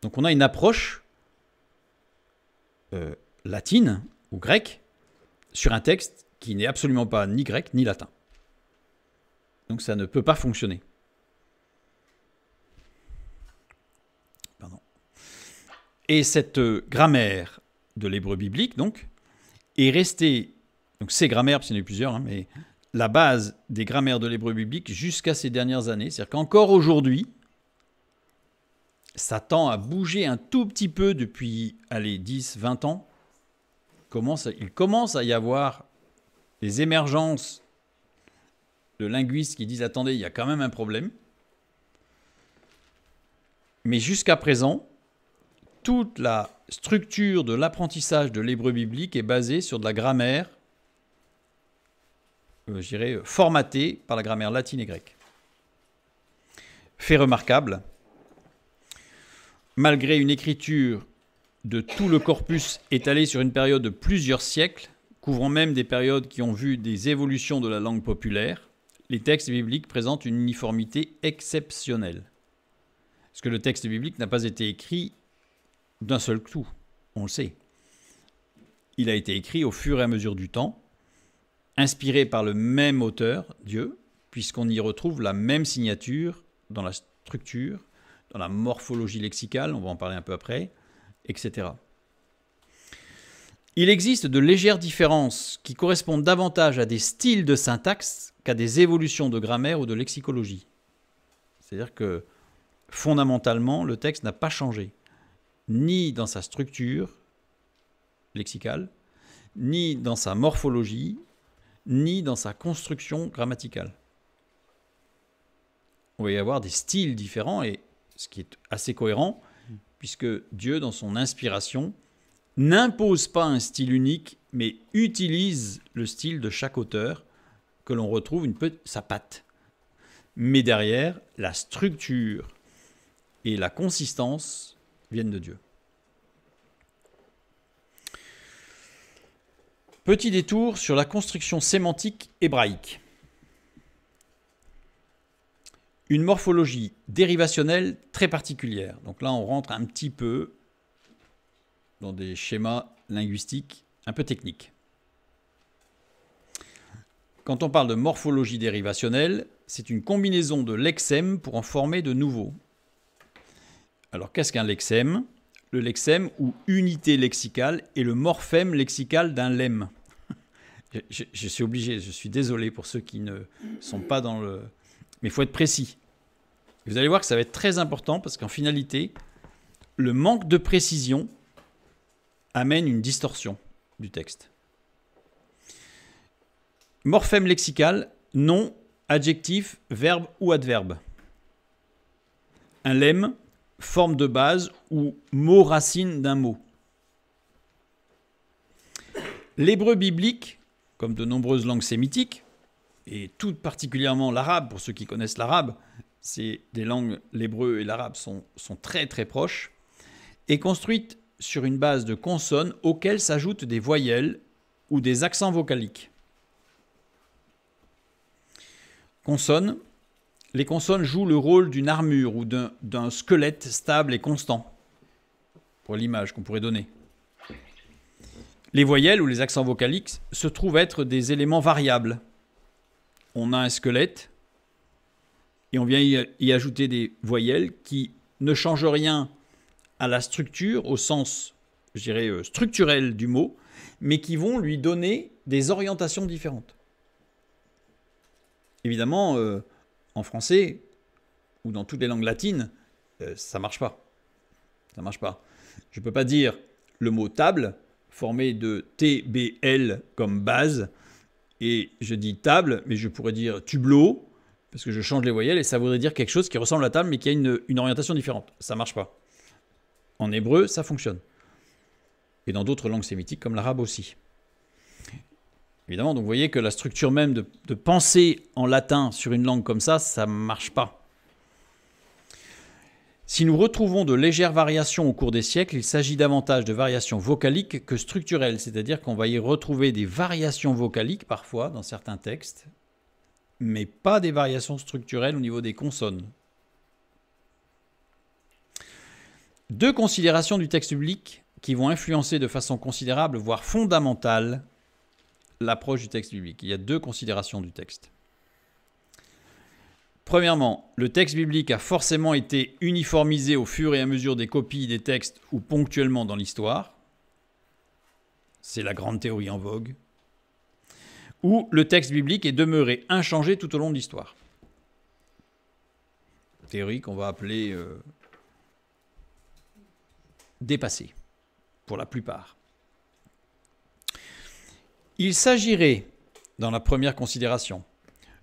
Donc on a une approche euh, latine ou grecque sur un texte qui n'est absolument pas ni grec ni latin. Donc ça ne peut pas fonctionner. Et cette euh, grammaire de l'hébreu biblique, donc, est restée, donc ces grammaires, parce qu'il y en a eu plusieurs, hein, mais la base des grammaires de l'hébreu biblique jusqu'à ces dernières années. C'est-à-dire qu'encore aujourd'hui, ça tend à bouger un tout petit peu depuis, allez, 10, 20 ans. il commence à y avoir des émergences de linguistes qui disent attendez, il y a quand même un problème. Mais jusqu'à présent, toute la structure de l'apprentissage de l'hébreu biblique est basée sur de la grammaire, euh, je dirais, formatée par la grammaire latine et grecque. Fait remarquable, Malgré une écriture de tout le corpus étalée sur une période de plusieurs siècles, couvrant même des périodes qui ont vu des évolutions de la langue populaire, les textes bibliques présentent une uniformité exceptionnelle. Parce que le texte biblique n'a pas été écrit d'un seul coup, on le sait. Il a été écrit au fur et à mesure du temps, inspiré par le même auteur, Dieu, puisqu'on y retrouve la même signature dans la structure dans la morphologie lexicale, on va en parler un peu après, etc. Il existe de légères différences qui correspondent davantage à des styles de syntaxe qu'à des évolutions de grammaire ou de lexicologie. C'est-à-dire que fondamentalement, le texte n'a pas changé, ni dans sa structure lexicale, ni dans sa morphologie, ni dans sa construction grammaticale. On va y avoir des styles différents et ce qui est assez cohérent, puisque Dieu, dans son inspiration, n'impose pas un style unique, mais utilise le style de chaque auteur, que l'on retrouve une peu, sa patte. Mais derrière, la structure et la consistance viennent de Dieu. Petit détour sur la construction sémantique hébraïque une morphologie dérivationnelle très particulière. Donc là, on rentre un petit peu dans des schémas linguistiques un peu techniques. Quand on parle de morphologie dérivationnelle, c'est une combinaison de lexèmes pour en former de nouveaux. Alors qu'est-ce qu'un lexème Le lexème ou unité lexicale est le morphème lexical d'un lemme. [laughs] je, suis obligé, je suis désolé pour ceux qui ne sont pas dans le, mais il faut être précis. vous allez voir que ça va être très important parce qu'en finalité, le manque de précision amène une distorsion du texte. Morphème lexical, nom, adjectif, verbe ou adverbe. Un lemme, forme de base ou mot racine d'un mot. L'hébreu biblique, comme de nombreuses langues sémitiques, et tout particulièrement l'arabe, pour ceux qui connaissent l'arabe, c'est des langues, l'hébreu et l'arabe sont, sont très très proches, est construite sur une base de consonnes auxquelles s'ajoutent des voyelles ou des accents vocaliques. Consonnes, les consonnes jouent le rôle d'une armure ou d'un squelette stable et constant, pour l'image qu'on pourrait donner. Les voyelles ou les accents vocaliques se trouvent être des éléments variables on a un squelette et on vient y ajouter des voyelles qui ne changent rien à la structure, au sens, je dirais, euh, structurel du mot, mais qui vont lui donner des orientations différentes. Évidemment, euh, en français ou dans toutes les langues latines, ça euh, ça marche pas. Ça marche pas. Je ne peux pas dire le mot table formé de TBL comme base et je dis table, mais je pourrais dire tublo, parce que je change les voyelles, et ça voudrait dire quelque chose qui ressemble à table, mais qui a une, orientation différente. Ça marche pas. En hébreu, ça fonctionne. Et dans d'autres langues sémitiques, comme l'arabe aussi. Évidemment, donc vous voyez que la structure même de, de penser en latin sur une langue comme ça, ça marche pas. Si nous retrouvons de légères variations au cours des siècles, il s'agit davantage de variations vocaliques que structurelles, c'est-à-dire qu'on va y retrouver des variations vocaliques parfois dans certains textes, mais pas des variations structurelles au niveau des consonnes. Deux considérations du texte public qui vont influencer de façon considérable, voire fondamentale, l'approche du texte biblique. Il y a deux considérations du texte. Premièrement, le texte biblique a forcément été uniformisé au fur et à mesure des copies des textes ou ponctuellement dans l'histoire. C'est la grande théorie en vogue. Ou le texte biblique est demeuré inchangé tout au long de l'histoire. Théorie qu'on va appeler euh, dépassée, pour la plupart. Il s'agirait, dans la première considération,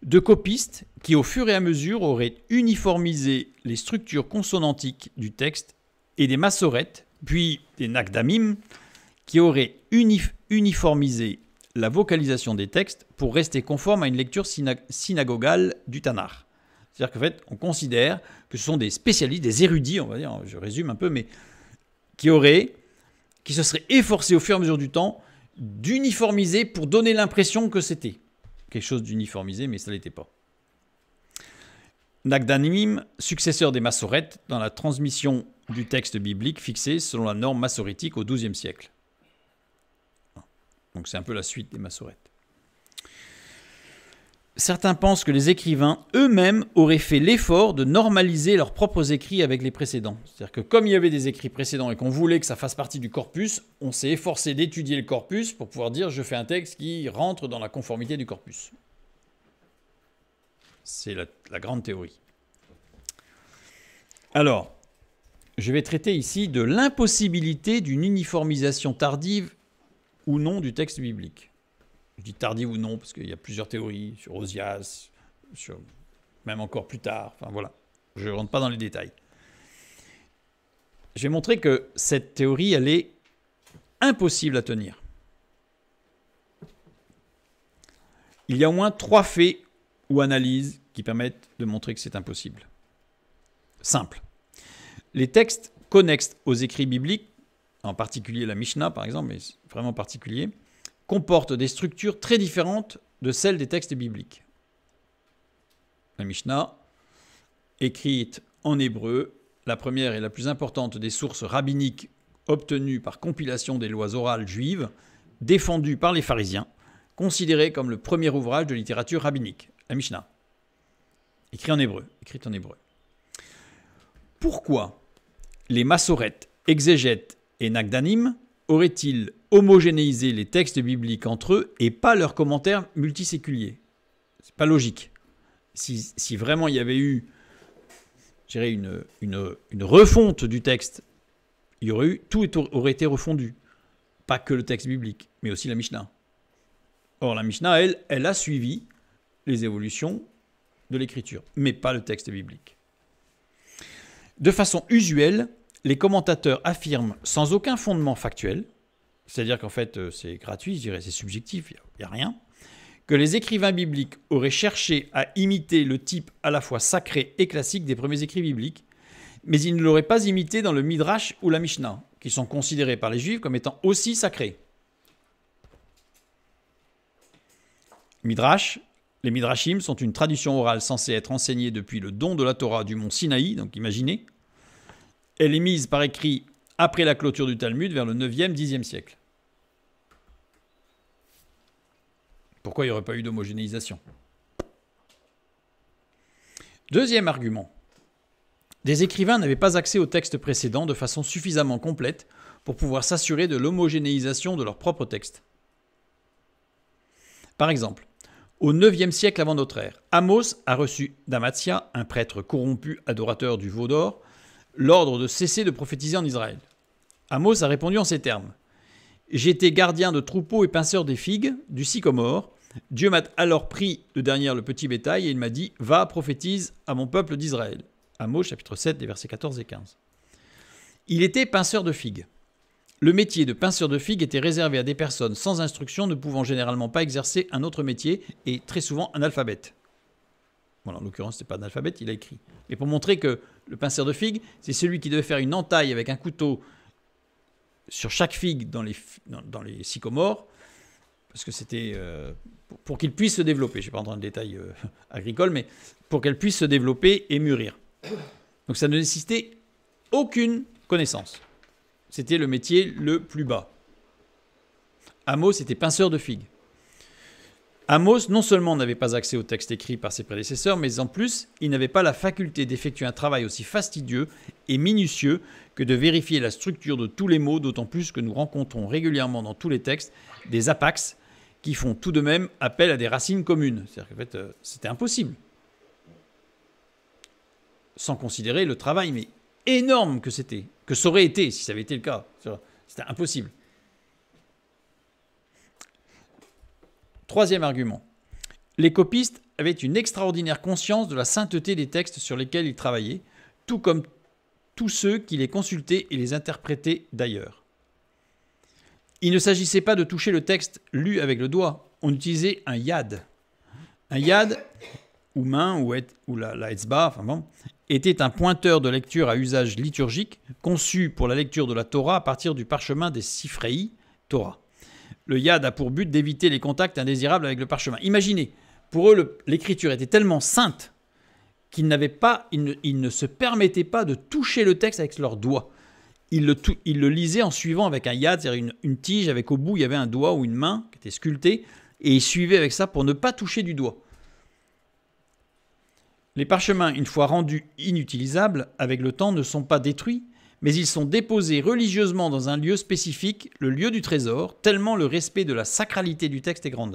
de copistes qui, au fur et à mesure, auraient uniformisé les structures consonantiques du texte et des massorettes, puis des nakdamim, qui auraient uniformisé la vocalisation des textes pour rester conforme à une lecture synagogale du Tanar. C'est-à-dire qu'en fait, on considère que ce sont des spécialistes, des érudits, on va dire, je résume un peu, mais qui auraient, qui se seraient efforcés au fur et à mesure du temps d'uniformiser pour donner l'impression que c'était quelque chose d'uniformisé, mais ça l'était pas. Nagdanim, successeur des Massorètes dans la transmission du texte biblique fixé selon la norme massorétique au XIIe siècle. Donc c'est un peu la suite des Massorètes certains pensent que les écrivains eux-mêmes auraient fait l'effort de normaliser leurs propres écrits avec les précédents. C'est-à-dire que comme il y avait des écrits précédents et qu'on voulait que ça fasse partie du corpus, on s'est efforcé d'étudier le corpus pour pouvoir dire je fais un texte qui rentre dans la conformité du corpus. C'est la, la grande théorie. Alors, je vais traiter ici de l'impossibilité d'une uniformisation tardive ou non du texte biblique dis tardive ou non, parce qu'il y a plusieurs théories sur Osias, sur même encore plus tard. Enfin voilà, je ne rentre pas dans les détails. Je vais montrer que cette théorie, elle est impossible à tenir. Il y a au moins trois faits ou analyses qui permettent de montrer que c'est impossible. Simple. Les textes connexes aux écrits bibliques, en particulier la Mishnah par exemple, mais vraiment particulier, comporte des structures très différentes de celles des textes bibliques. La Mishnah, écrite en hébreu, la première et la plus importante des sources rabbiniques obtenues par compilation des lois orales juives, défendues par les pharisiens, considérée comme le premier ouvrage de littérature rabbinique, la Mishnah, écrit en hébreu, écrite en hébreu. Pourquoi les massorètes, exégètes et nagdanim aurait-il homogénéisé les textes bibliques entre eux et pas leurs commentaires multiséculiers C'est pas logique. Si, vraiment il y avait eu une, une, une refonte du texte, il aurait tout aurait été refondu. Pas que le texte biblique, mais aussi la Mishnah. Or, la Mishnah, elle, elle a suivi les évolutions de l'écriture, mais pas le texte biblique. De façon usuelle, les commentateurs affirment sans aucun fondement factuel, c'est-à-dire qu'en fait euh, c'est gratuit, je dirais c'est subjectif, il n'y a, rien, que les écrivains bibliques auraient cherché à imiter le type à la fois sacré et classique des premiers écrits bibliques, mais ils ne l'auraient pas imité dans le Midrash ou la Mishnah, qui sont considérés par les juifs comme étant aussi sacrés. Midrash, les Midrashim sont une tradition orale censée être enseignée depuis le don de la Torah du mont Sinaï, donc imaginez, elle est mise par écrit après la clôture du Talmud vers le 9e, 10e siècle. Pourquoi il n'y aurait pas eu d'homogénéisation Deuxième argument. Des écrivains n'avaient pas accès aux textes précédents de façon suffisamment complète pour pouvoir s'assurer de l'homogénéisation de leurs propres textes. Par exemple, au IXe siècle avant notre ère, Amos a reçu d'Amatia, un prêtre corrompu adorateur du veau d'or, l'ordre de cesser de prophétiser en Israël. Amos a répondu en ces termes. J'étais gardien de troupeaux et pinceur des figues, du sycomore. Dieu m'a alors pris de derrière le petit bétail et il m'a dit Va, prophétise à mon peuple d'Israël. Amos chapitre 7, versets 14 et 15. Il était pinceur de figues. Le métier de pinceur de figues était réservé à des personnes sans instruction ne pouvant généralement pas exercer un autre métier et très souvent un alphabète. Voilà, en l'occurrence, ce pas un alphabète, il a écrit. Et pour montrer que le pinceur de figue, c'est celui qui devait faire une entaille avec un couteau sur chaque figue dans les, dans, les sycomores, parce que c'était euh, pour, qu'il qu'ils puissent se développer. Je ne vais pas dans le détail euh, [laughs] agricole, mais pour qu'elle puisse se développer et mûrir. Donc ça ne nécessitait aucune connaissance. C'était le métier le plus bas. Hameau, c'était pinceur de figues. Amos non seulement n'avait pas accès aux textes écrits par ses prédécesseurs, mais en plus, il n'avait pas la faculté d'effectuer un travail aussi fastidieux et minutieux que de vérifier la structure de tous les mots, d'autant plus que nous rencontrons régulièrement dans tous les textes des apax qui font tout de même appel à des racines communes. C'est-à-dire qu'en fait, euh, c'était impossible. Sans considérer le travail, mais énorme que c'était, que ça aurait été si ça avait été le cas. C'était impossible. Troisième argument. Les copistes avaient une extraordinaire conscience de la sainteté des textes sur lesquels ils travaillaient, tout comme tous ceux qui les consultaient et les interprétaient d'ailleurs. Il ne s'agissait pas de toucher le texte lu avec le doigt, on utilisait un yad. Un yad, ou main, ou, ou la, etzba, enfin bon, était un pointeur de lecture à usage liturgique conçu pour la lecture de la Torah à partir du parchemin des Sifrei, Torah. Le YAD a pour but d'éviter les contacts indésirables avec le parchemin. Imaginez, pour eux, l'écriture était tellement sainte qu'ils n'avaient pas, ils ne, se permettaient pas de toucher le texte avec leurs doigts. Ils le, lisaient en suivant avec un yad, c'est-à-dire une, une, tige avec au bout, il y avait un doigt ou une main qui était sculptée, et ils suivaient avec ça pour ne pas toucher du doigt. Les parchemins, une fois rendus inutilisables, avec le temps, ne sont pas détruits, mais ils sont déposés religieusement dans un lieu spécifique, le lieu du trésor, tellement le respect de la sacralité du texte est grand.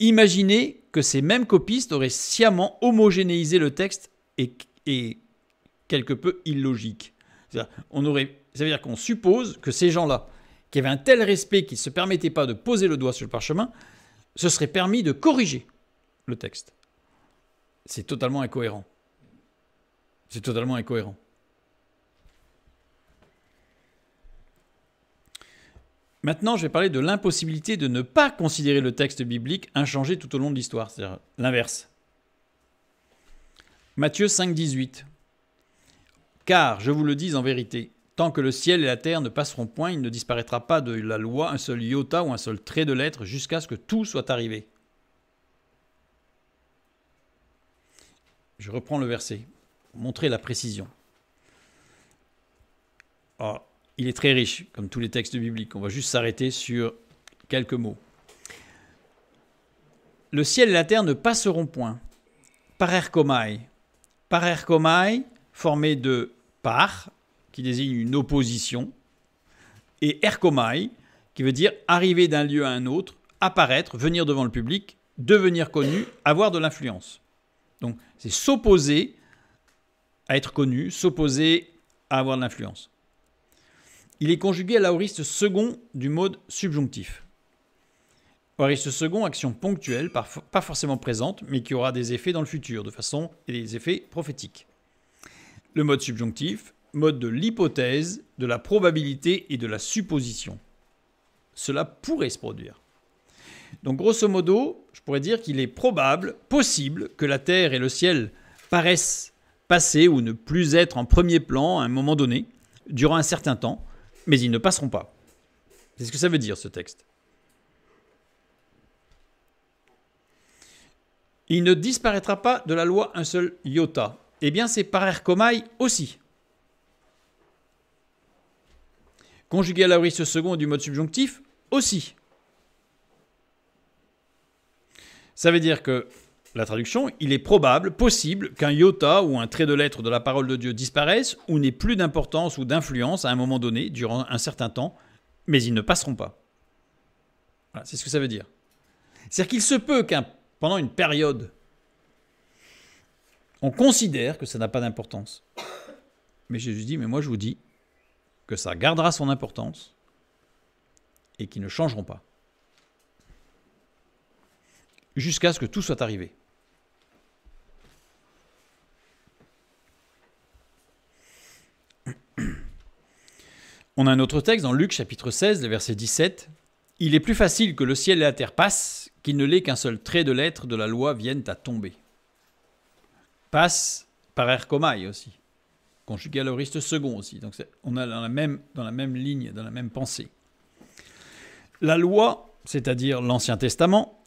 Imaginez que ces mêmes copistes auraient sciemment homogénéisé le texte et, quelque peu illogique. On aurait, ça veut dire qu'on suppose que ces gens-là, qui avaient un tel respect qu'ils ne se permettaient pas de poser le doigt sur le parchemin, se seraient permis de corriger le texte. C'est totalement incohérent. C'est totalement incohérent. Maintenant, je vais parler de l'impossibilité de ne pas considérer le texte biblique inchangé tout au long de l'histoire, c'est-à-dire l'inverse. Matthieu 5, 18. Car, je vous le dis en vérité, tant que le ciel et la terre ne passeront point, il ne disparaîtra pas de la loi un seul iota ou un seul trait de lettre jusqu'à ce que tout soit arrivé. Je reprends le verset montrer la précision. Ah, il est très riche, comme tous les textes bibliques. On va juste s'arrêter sur quelques mots. Le ciel et la terre ne passeront point. Par Parerkomai, formé de par, qui désigne une opposition, et erkomai, qui veut dire arriver d'un lieu à un autre, apparaître, venir devant le public, devenir connu, avoir de l'influence. Donc c'est s'opposer à être connu, s'opposer, à avoir de l'influence. Il est conjugué à l'aoriste second du mode subjonctif. Aoriste second, action ponctuelle, pas forcément présente, mais qui aura des effets dans le futur, de façon et des effets prophétiques. Le mode subjonctif, mode de l'hypothèse, de la probabilité et de la supposition. Cela pourrait se produire. Donc grosso modo, je pourrais dire qu'il est probable, possible, que la Terre et le ciel paraissent passer ou ne plus être en premier plan à un moment donné, durant un certain temps, mais ils ne passeront pas. C'est ce que ça veut dire ce texte. Il ne disparaîtra pas de la loi un seul iota. Eh bien, c'est par aussi. Conjugué à ce second du mode subjonctif aussi. Ça veut dire que la traduction, il est probable, possible, qu'un iota ou un trait de lettre de la parole de Dieu disparaisse ou n'ait plus d'importance ou d'influence à un moment donné, durant un certain temps, mais ils ne passeront pas. Voilà, c'est ce que ça veut dire. C'est-à-dire qu'il se peut qu'un pendant une période, on considère que ça n'a pas d'importance. Mais Jésus dit, mais moi je vous dis que ça gardera son importance et qu'ils ne changeront pas. Jusqu'à ce que tout soit arrivé. On a un autre texte dans Luc chapitre 16, verset 17. Il est plus facile que le ciel et la terre passent qu'il ne l'est qu'un seul trait de lettre de la loi vienne à tomber. Passe par ercomai aussi, Conjugaloriste second aussi. Donc on a dans la, même, dans la même ligne, dans la même pensée. La loi, c'est-à-dire l'Ancien Testament,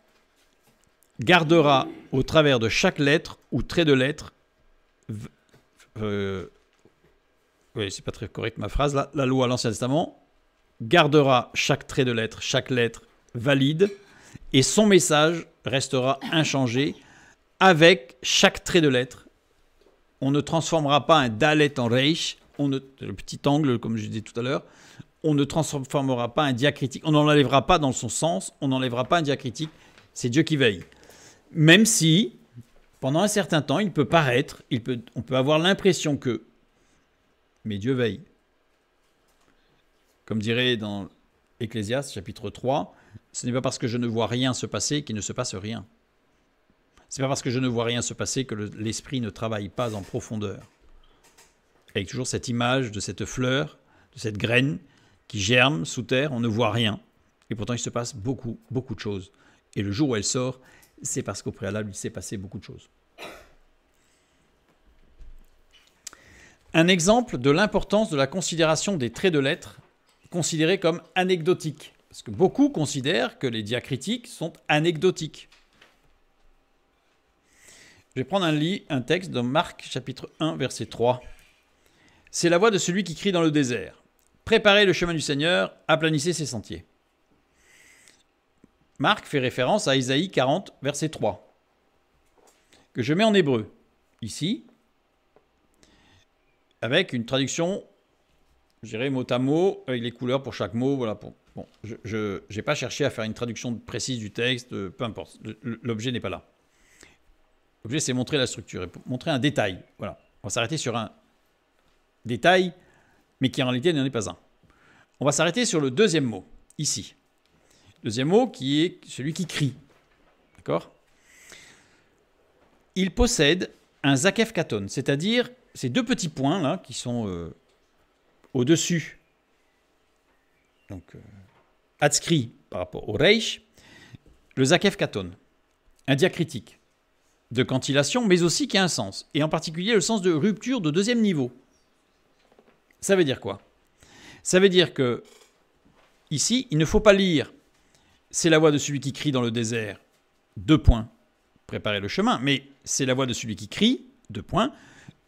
gardera au travers de chaque lettre ou trait de lettre euh, oui, c'est pas très correct ma phrase la loi à l'Ancien Testament gardera chaque trait de lettre, chaque lettre valide, et son message restera inchangé avec chaque trait de lettre. On ne transformera pas un dalet en reich, on le petit angle, comme je disais tout à l'heure, on ne transformera pas un diacritique, on n'enlèvera pas dans son sens, on n'enlèvera pas un diacritique, c'est Dieu qui veille. Même si, pendant un certain temps, il peut paraître, il peut, on peut avoir l'impression que mais Dieu veille. Comme dirait dans Ecclésiaste chapitre 3, ce n'est pas parce que je ne vois rien se passer qu'il ne se passe rien. C'est pas parce que je ne vois rien se passer que l'esprit ne travaille pas en profondeur. Avec toujours cette image de cette fleur, de cette graine qui germe sous terre, on ne voit rien. Et pourtant, il se passe beaucoup, beaucoup de choses. Et le jour où elle sort, c'est parce qu'au préalable, il s'est passé beaucoup de choses. Un exemple de l'importance de la considération des traits de lettres considérés comme anecdotiques. Parce que beaucoup considèrent que les diacritiques sont anecdotiques. Je vais prendre un, lit, un texte de Marc chapitre 1 verset 3. C'est la voix de celui qui crie dans le désert. Préparez le chemin du Seigneur, aplanissez ses sentiers. Marc fait référence à Isaïe 40 verset 3, que je mets en hébreu. Ici, avec une traduction, je dirais mot à mot, avec les couleurs pour chaque mot. Voilà, Bon, je n'ai pas cherché à faire une traduction précise du texte, euh, peu importe, l'objet n'est pas là. L'objet, c'est montrer la structure, et montrer un détail. Voilà, on va s'arrêter sur un détail, mais qui en réalité n'en est pas un. On va s'arrêter sur le deuxième mot, ici. Deuxième mot qui est celui qui crie. D'accord Il possède un zakef katon, c'est-à-dire ces deux petits points là qui sont euh, au-dessus, donc euh, adscrits par rapport au Reich, le Zakef Katon, un diacritique de cantillation, mais aussi qui a un sens, et en particulier le sens de rupture de deuxième niveau. Ça veut dire quoi Ça veut dire que ici, il ne faut pas lire c'est la voix de celui qui crie dans le désert, deux points, préparer le chemin, mais c'est la voix de celui qui crie, deux points,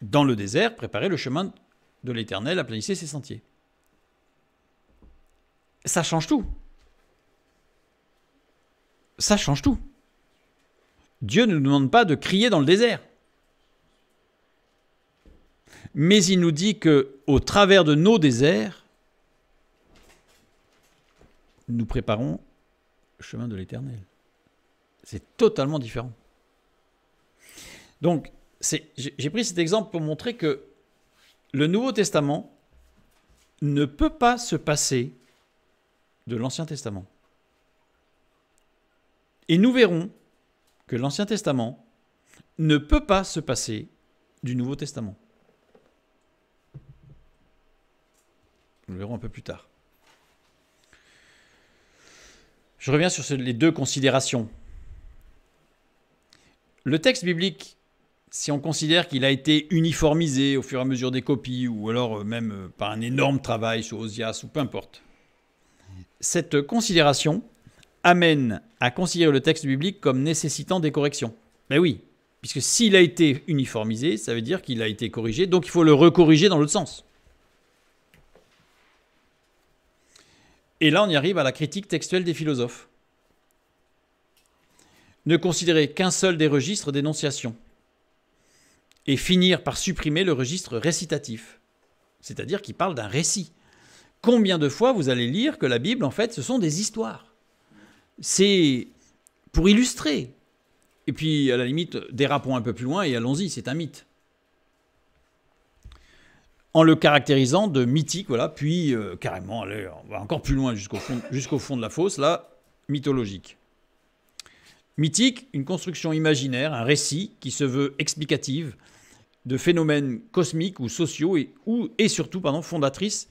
dans le désert, préparer le chemin de l'Éternel, aplanissez ses sentiers. Ça change tout. Ça change tout. Dieu ne nous demande pas de crier dans le désert. Mais il nous dit que au travers de nos déserts, nous préparons le chemin de l'Éternel. C'est totalement différent. Donc, j'ai pris cet exemple pour montrer que le Nouveau Testament ne peut pas se passer de l'Ancien Testament. Et nous verrons que l'Ancien Testament ne peut pas se passer du Nouveau Testament. Nous le verrons un peu plus tard. Je reviens sur les deux considérations. Le texte biblique si on considère qu'il a été uniformisé au fur et à mesure des copies, ou alors euh, même euh, par un énorme travail sur Osias, ou peu importe, cette considération amène à considérer le texte biblique comme nécessitant des corrections. Mais ben oui, puisque s'il a été uniformisé, ça veut dire qu'il a été corrigé, donc il faut le recorriger dans l'autre sens. Et là, on y arrive à la critique textuelle des philosophes. Ne considérez qu'un seul des registres d'énonciation et finir par supprimer le registre récitatif, c'est-à-dire qu'il parle d'un récit. Combien de fois vous allez lire que la Bible, en fait, ce sont des histoires C'est pour illustrer. Et puis, à la limite, dérapons un peu plus loin et allons-y, c'est un mythe. En le caractérisant de mythique, voilà, puis euh, carrément, allez, on va encore plus loin jusqu'au fond, jusqu'au fond de la fosse, là, mythologique. Mythique, une construction imaginaire, un récit qui se veut explicative, de phénomènes cosmiques ou sociaux et, surtout pardon, fondatrice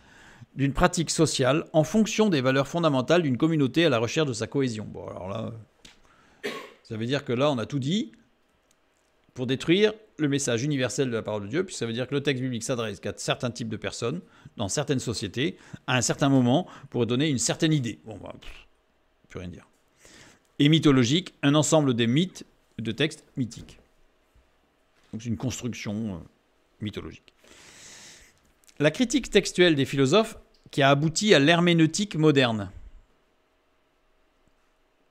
d'une pratique sociale en fonction des valeurs fondamentales d'une communauté à la recherche de sa cohésion. Bon, alors là, ça veut dire que là, on a tout dit pour détruire le message universel de la parole de Dieu, puis ça veut dire que le texte biblique s'adresse qu'à certains types de personnes, dans certaines sociétés, à un certain moment, pour donner une certaine idée. Bon, ne bah, peut plus rien dire. Et mythologique, un ensemble des mythes de textes mythiques c'est une construction euh, mythologique. La critique textuelle des philosophes qui a abouti à l'herméneutique moderne.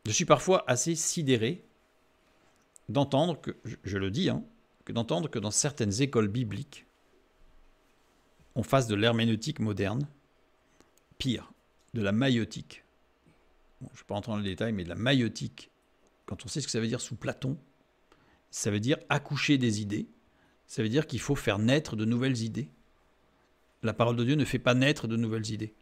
Je suis parfois assez sidéré d'entendre que, je le dis, hein, que d'entendre que dans certaines écoles bibliques, on fasse de l'herméneutique moderne, pire, de la maïotique. je ne vais pas entrer dans le détail, mais de la maïotique. Quand on sait ce que ça veut dire sous Platon, ça veut dire accoucher des idées, ça veut dire qu'il faut faire naître de nouvelles idées. La parole de Dieu ne fait pas naître de nouvelles idées.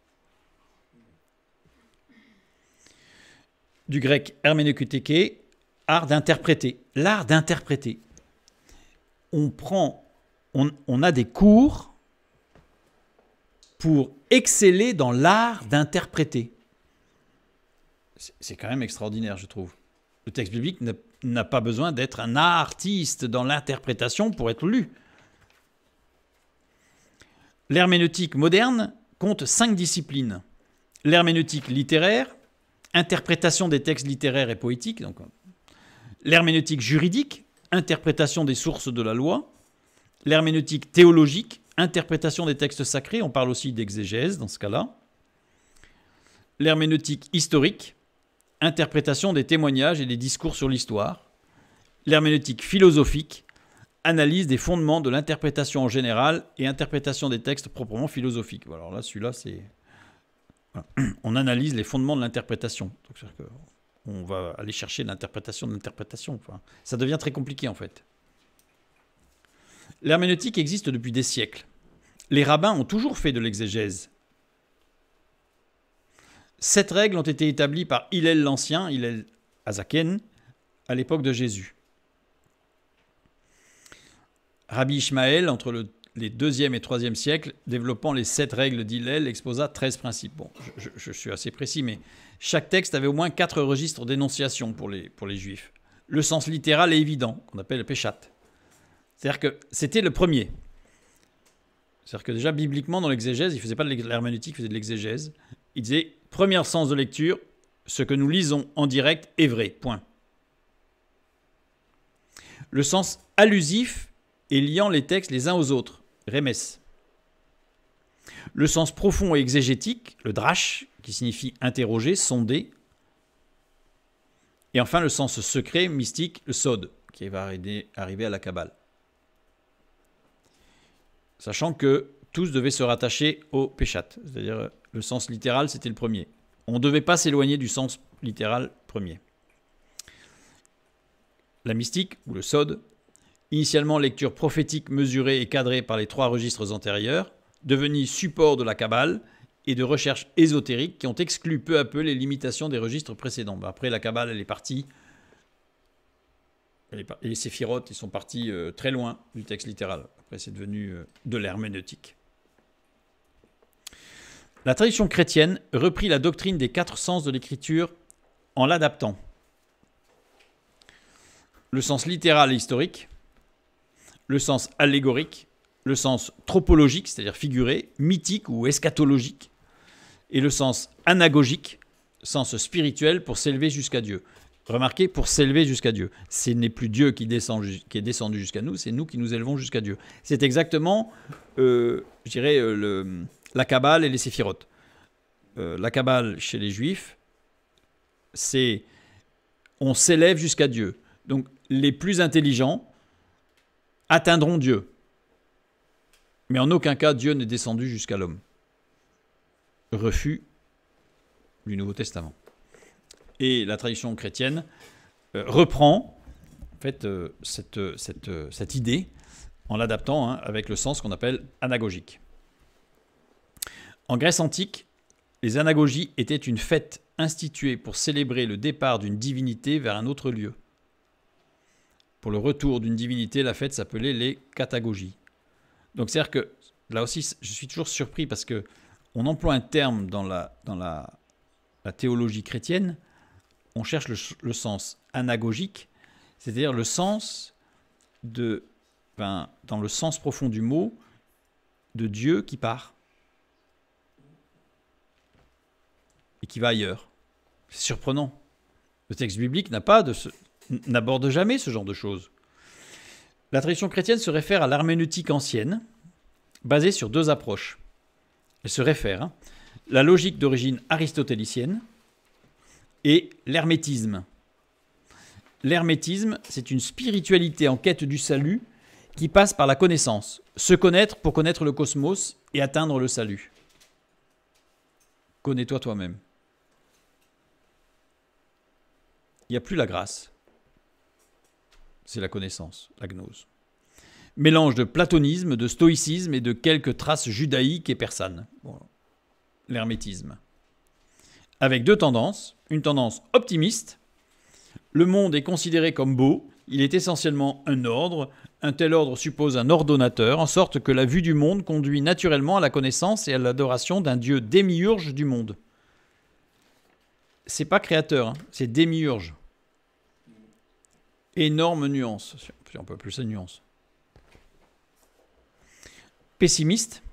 Du grec herménecuteke »« art d'interpréter. L'art d'interpréter. On prend, on, a des cours pour exceller dans l'art d'interpréter. C'est quand même extraordinaire, je trouve. Le texte biblique n'a pas besoin d'être un artiste dans l'interprétation pour être lu. L'herméneutique moderne compte cinq disciplines. L'herméneutique littéraire, interprétation des textes littéraires et poétiques, donc l'herméneutique juridique, interprétation des sources de la loi, l'herméneutique théologique, interprétation des textes sacrés, on parle aussi d'exégèse dans ce cas-là, l'herméneutique historique, interprétation des témoignages et des discours sur l'histoire, l'herméneutique philosophique, analyse des fondements de l'interprétation en général et interprétation des textes proprement philosophiques. Alors là, celui-là, c'est... [clears throat] On analyse les fondements de l'interprétation. On va aller chercher l'interprétation de l'interprétation. ça devient très compliqué en fait. L'herméneutique existe depuis des siècles. Les rabbins ont toujours fait de l'exégèse. Sept règles ont été établies par Hillel l'Ancien, Hillel Azaken, à l'époque de Jésus. Rabbi Ishmael, entre les 2e et 3e siècles, développant les sept règles d'Hillel, exposa 13 principes. Bon, je, suis assez précis, mais chaque texte avait au moins quatre registres d'énonciation pour les, pour les juifs. Le sens littéral est évident, qu'on appelle le péchat. C'est-à-dire que c'était le premier. C'est-à-dire que déjà, bibliquement, dans l'exégèse, il ne faisait pas de l'herméneutique, il faisait de l'exégèse. Il disait Premier sens de lecture, ce que nous lisons en direct est vrai. Point. Le sens allusif et liant les textes les uns aux autres. Remes. Le sens profond et exégétique, le drach, qui signifie interroger, sonder. Et enfin, le sens secret, mystique, le sod, qui va arriver à la Kabbale. Sachant que tous devaient se rattacher au peshat, c'est-à-dire le sens littéral, c'était le premier. On ne devait pas s'éloigner du sens littéral premier. La mystique, ou le sod, initialement lecture prophétique mesurée et cadrée par les trois registres antérieurs, devenue support de la cabale et de recherches ésotériques qui ont exclu peu à peu les limitations des registres précédents. Bah, après, la cabale elle est partie, et les séphirotes, ils sont partis euh, très loin du texte littéral. Après, c'est devenu euh, de l'herméneutique. La tradition chrétienne reprit la doctrine des quatre sens de l'écriture en l'adaptant. Le sens littéral et historique, le sens allégorique, le sens tropologique, c'est-à-dire figuré, mythique ou eschatologique, et le sens anagogique, sens spirituel pour s'élever jusqu'à Dieu. Remarquez, pour s'élever jusqu'à Dieu. Ce n'est plus Dieu qui, descend, qui est descendu jusqu'à nous, c'est nous qui nous élevons jusqu'à Dieu. C'est exactement, euh, je dirais, euh, le, la Kabbale et les séphirotes. Euh, la Kabbale chez les Juifs, c'est on s'élève jusqu'à Dieu. Donc les plus intelligents atteindront Dieu. Mais en aucun cas Dieu n'est descendu jusqu'à l'homme. Refus du Nouveau Testament. Et la tradition chrétienne euh, reprend en fait, euh, cette, cette, idée en l'adaptant hein, avec le sens qu'on appelle anagogique. En Grèce antique, les anagogies étaient une fête instituée pour célébrer le départ d'une divinité vers un autre lieu. Pour le retour d'une divinité, la fête s'appelait les catagogies. Donc c'est-à-dire que là aussi, je suis toujours surpris parce que on emploie un terme dans la, dans la, théologie chrétienne, on cherche le, sens anagogique, c'est-à-dire le sens de, dans le sens profond du mot, de Dieu qui part. qui va ailleurs. C'est surprenant. Le texte biblique n'a pas de n'aborde jamais ce genre de choses. La tradition chrétienne se réfère à l'herméneutique ancienne, basée sur deux approches. Elle se réfère hein, la logique d'origine aristotélicienne et l'hermétisme. L'hermétisme, c'est une spiritualité en quête du salut qui passe par la connaissance, se connaître pour connaître le cosmos et atteindre le salut. Connais-toi toi-même. il n'y a plus la grâce. C'est la connaissance, la gnose. Mélange de platonisme, de stoïcisme et de quelques traces judaïques et persanes. L'hermétisme. Avec deux tendances. Une tendance optimiste. Le monde est considéré comme beau. Il est essentiellement un ordre. Un tel ordre suppose un ordonnateur, en sorte que la vue du monde conduit naturellement à la connaissance et à l'adoration d'un dieu démiurge du monde c'est pas créateur, hein. C'est c'est démiurge. Énorme nuance, on peut plus nuance. Pessimiste.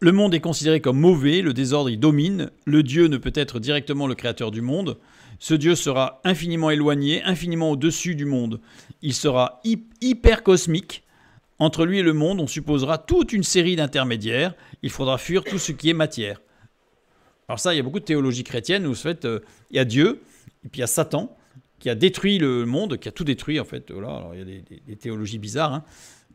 Le monde est considéré comme mauvais, le désordre y domine, le Dieu ne peut être directement le créateur du monde. Ce Dieu sera infiniment éloigné, infiniment au-dessus du monde. Il sera hyper cosmique. Entre lui et le monde, on supposera toute une série d'intermédiaires. Il faudra fuir tout ce qui est matière. Alors ça, il y a beaucoup de théologies chrétiennes où, fait, euh, il y a Dieu, et puis il y a Satan, qui a détruit le monde, qui a tout détruit, en fait. alors il y a des, théologies bizarres. Hein.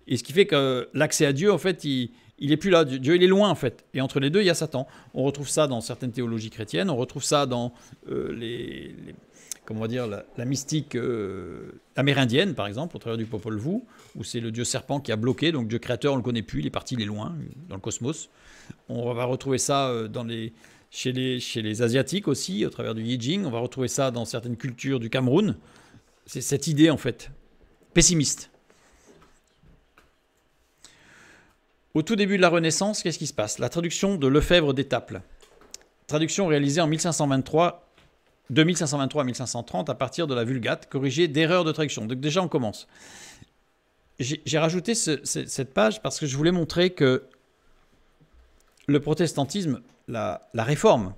Et ce qui fait que l'accès à Dieu, en fait, il n'est plus là. Dieu, il est loin, en fait. Et entre les deux, il y a Satan. On retrouve ça dans certaines théologies chrétiennes, on retrouve ça dans euh, les, comment dire, la, mystique euh, amérindienne, par exemple, au travers du Popol Vuh, où c'est le dieu serpent qui a bloqué, donc Dieu créateur, on ne le connaît plus, il est parti, il est loin, dans le cosmos. On va retrouver ça dans les, chez les, chez les Asiatiques aussi, au travers du Yijing. On va retrouver ça dans certaines cultures du Cameroun. C'est cette idée, en fait, pessimiste. Au tout début de la Renaissance, qu'est-ce qui se passe La traduction de Lefebvre d'Étaples. Traduction réalisée en 1523, de 1523 à 1530 à partir de la Vulgate, corrigée d'erreurs de traduction. Donc déjà, on commence. J'ai rajouté cette page parce que je voulais montrer que le protestantisme, la, réforme,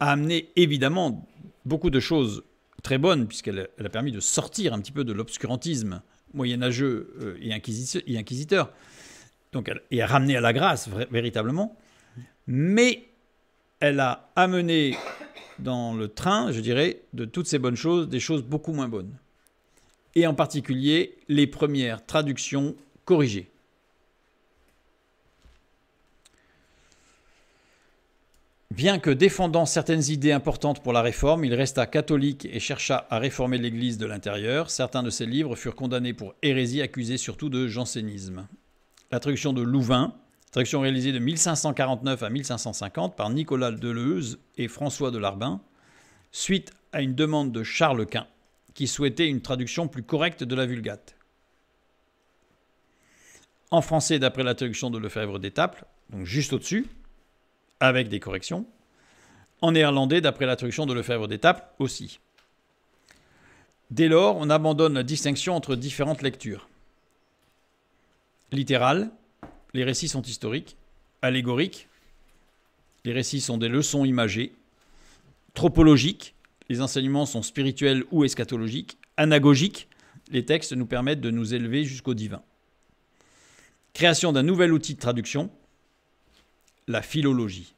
a amené évidemment beaucoup de choses très bonnes, puisqu'elle a permis de sortir un petit peu de l'obscurantisme moyenâgeux euh, et, inquisiteur, donc elle, et a ramené à la grâce véritablement. Mais elle a amené dans le train, je dirais, de toutes ces bonnes choses, des choses beaucoup moins bonnes. Et en particulier les premières traductions corrigées. Bien que défendant certaines idées importantes pour la réforme, il resta catholique et chercha à réformer l'Église de l'intérieur. Certains de ses livres furent condamnés pour hérésie, accusés surtout de jansénisme. La traduction de Louvain, traduction réalisée de 1549 à 1550 par Nicolas Deleuze et François de Larbin, suite à une demande de Charles Quint, qui souhaitait une traduction plus correcte de la Vulgate. En français, d'après la traduction de Lefebvre d'Étaples, donc juste au-dessus, avec des corrections. En néerlandais, d'après la traduction de Lefebvre d'étape, aussi. Dès lors, on abandonne la distinction entre différentes lectures. Littérales, les récits sont historiques. Allégoriques, les récits sont des leçons imagées. Tropologiques, les enseignements sont spirituels ou eschatologiques. Anagogiques, les textes nous permettent de nous élever jusqu'au divin. Création d'un nouvel outil de traduction, la philologie.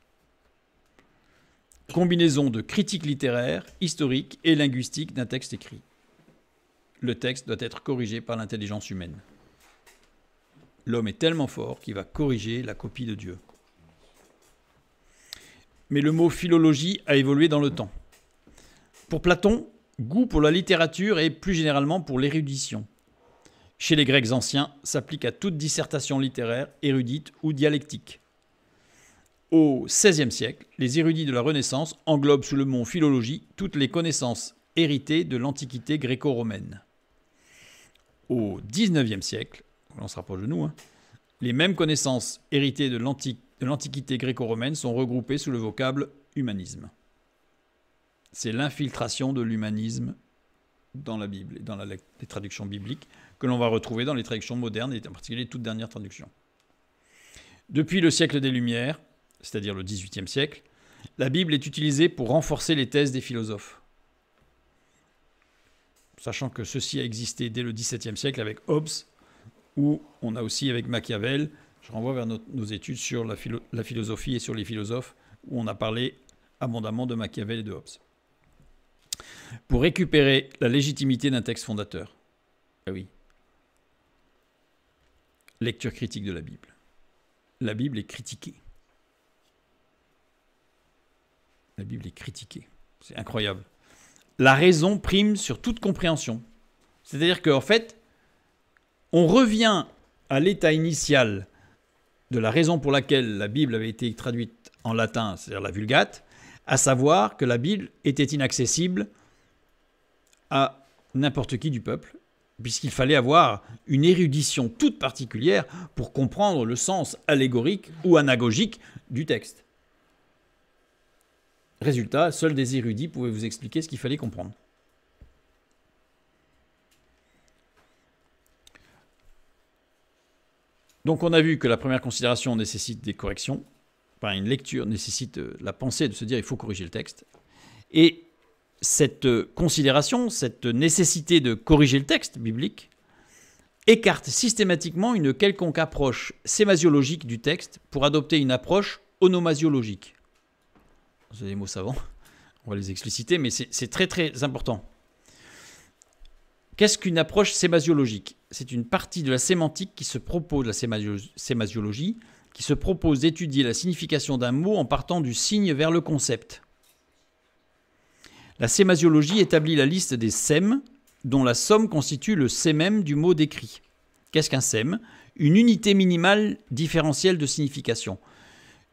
Combinaison de critique littéraire, historique et linguistique d'un texte écrit. Le texte doit être corrigé par l'intelligence humaine. L'homme est tellement fort qu'il va corriger la copie de Dieu. Mais le mot philologie a évolué dans le temps. Pour Platon, goût pour la littérature et plus généralement pour l'érudition. Chez les Grecs anciens, s'applique à toute dissertation littéraire, érudite ou dialectique. Au XVIe siècle, les érudits de la Renaissance englobent sous le mot philologie toutes les connaissances héritées de l'Antiquité gréco-romaine. Au XIXe siècle, on se rapproche de nous, hein, les mêmes connaissances héritées de l'Antiquité gréco-romaine sont regroupées sous le vocable humanisme. C'est l'infiltration de l'humanisme dans la Bible et dans les traductions bibliques que l'on va retrouver dans les traductions modernes et en particulier les toutes dernières traductions. Depuis le siècle des Lumières, c'est-à-dire le XVIIIe siècle, la Bible est utilisée pour renforcer les thèses des philosophes. Sachant que ceci a existé dès le XVIIe siècle avec Hobbes, où on a aussi avec Machiavel, je renvoie vers nos, études sur la, la philosophie et sur les philosophes, où on a parlé abondamment de Machiavel et de Hobbes. Pour récupérer la légitimité d'un texte fondateur. Ah oui. Lecture critique de la Bible. La Bible est critiquée. La Bible est critiquée. C'est incroyable. La raison prime sur toute compréhension. C'est-à-dire qu'en fait, on revient à l'état initial de la raison pour laquelle la Bible avait été traduite en latin, c'est-à-dire la Vulgate, à savoir que la Bible était inaccessible à n'importe qui du peuple, puisqu'il fallait avoir une érudition toute particulière pour comprendre le sens allégorique ou anagogique du texte. Résultat, seuls des érudits pouvaient vous expliquer ce qu'il fallait comprendre. Donc on a vu que la première considération nécessite des corrections, enfin une lecture nécessite euh, la pensée de se dire il faut corriger le texte. Et cette euh, considération, cette nécessité de corriger le texte biblique, écarte systématiquement une quelconque approche sémasiologique du texte pour adopter une approche onomasiologique c'est des mots savants, on va les expliciter, mais c'est très très important. Qu'est-ce qu'une approche sémasiologique C'est une partie de la sémantique qui se propose, la sémasiologie, qui se propose d'étudier la signification d'un mot en partant du signe vers le concept. La sémasiologie établit la liste des sèmes dont la somme constitue le sémème du mot décrit. Qu'est-ce qu'un sème Une unité minimale différentielle de signification.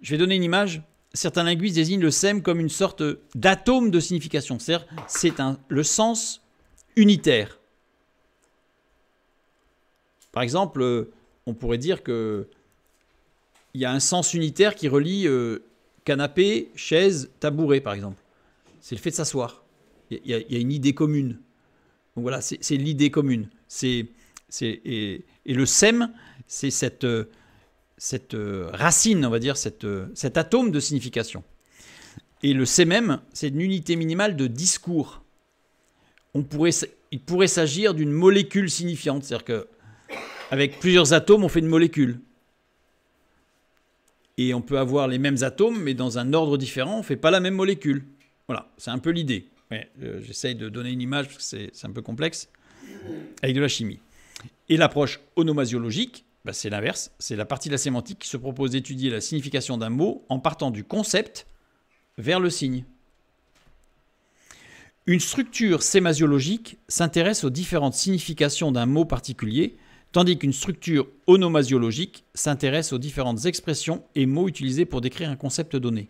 Je vais donner une image certains linguistes désignent le sème comme une sorte d'atome de signification. C'est-à-dire, c'est le sens unitaire. Par exemple, euh, on pourrait dire que il y a un sens unitaire qui relie euh, canapé, chaise, tabouret, par exemple. C'est le fait de s'asseoir. Il y, a une idée commune. Donc voilà, c'est l'idée commune. C'est et, le SEM, c'est cette. Euh, cette euh, racine, on va dire, cette, euh, cet atome de signification. Et le C même, c'est une unité minimale de discours. On pourrait, il pourrait s'agir d'une molécule signifiante, c'est-à-dire que avec plusieurs atomes, on fait une molécule. Et on peut avoir les mêmes atomes, mais dans un ordre différent, on ne fait pas la même molécule. Voilà, c'est un peu l'idée. Euh, j'essaye de donner une image, parce que c'est un peu complexe, avec de la chimie. Et l'approche onomasiologique, bah, c'est l'inverse, c'est la partie de la sémantique qui se propose d'étudier la signification d'un mot en partant du concept vers le signe. Une structure sémasiologique s'intéresse aux différentes significations d'un mot particulier, tandis qu'une structure onomasiologique s'intéresse aux différentes expressions et mots utilisés pour décrire un concept donné.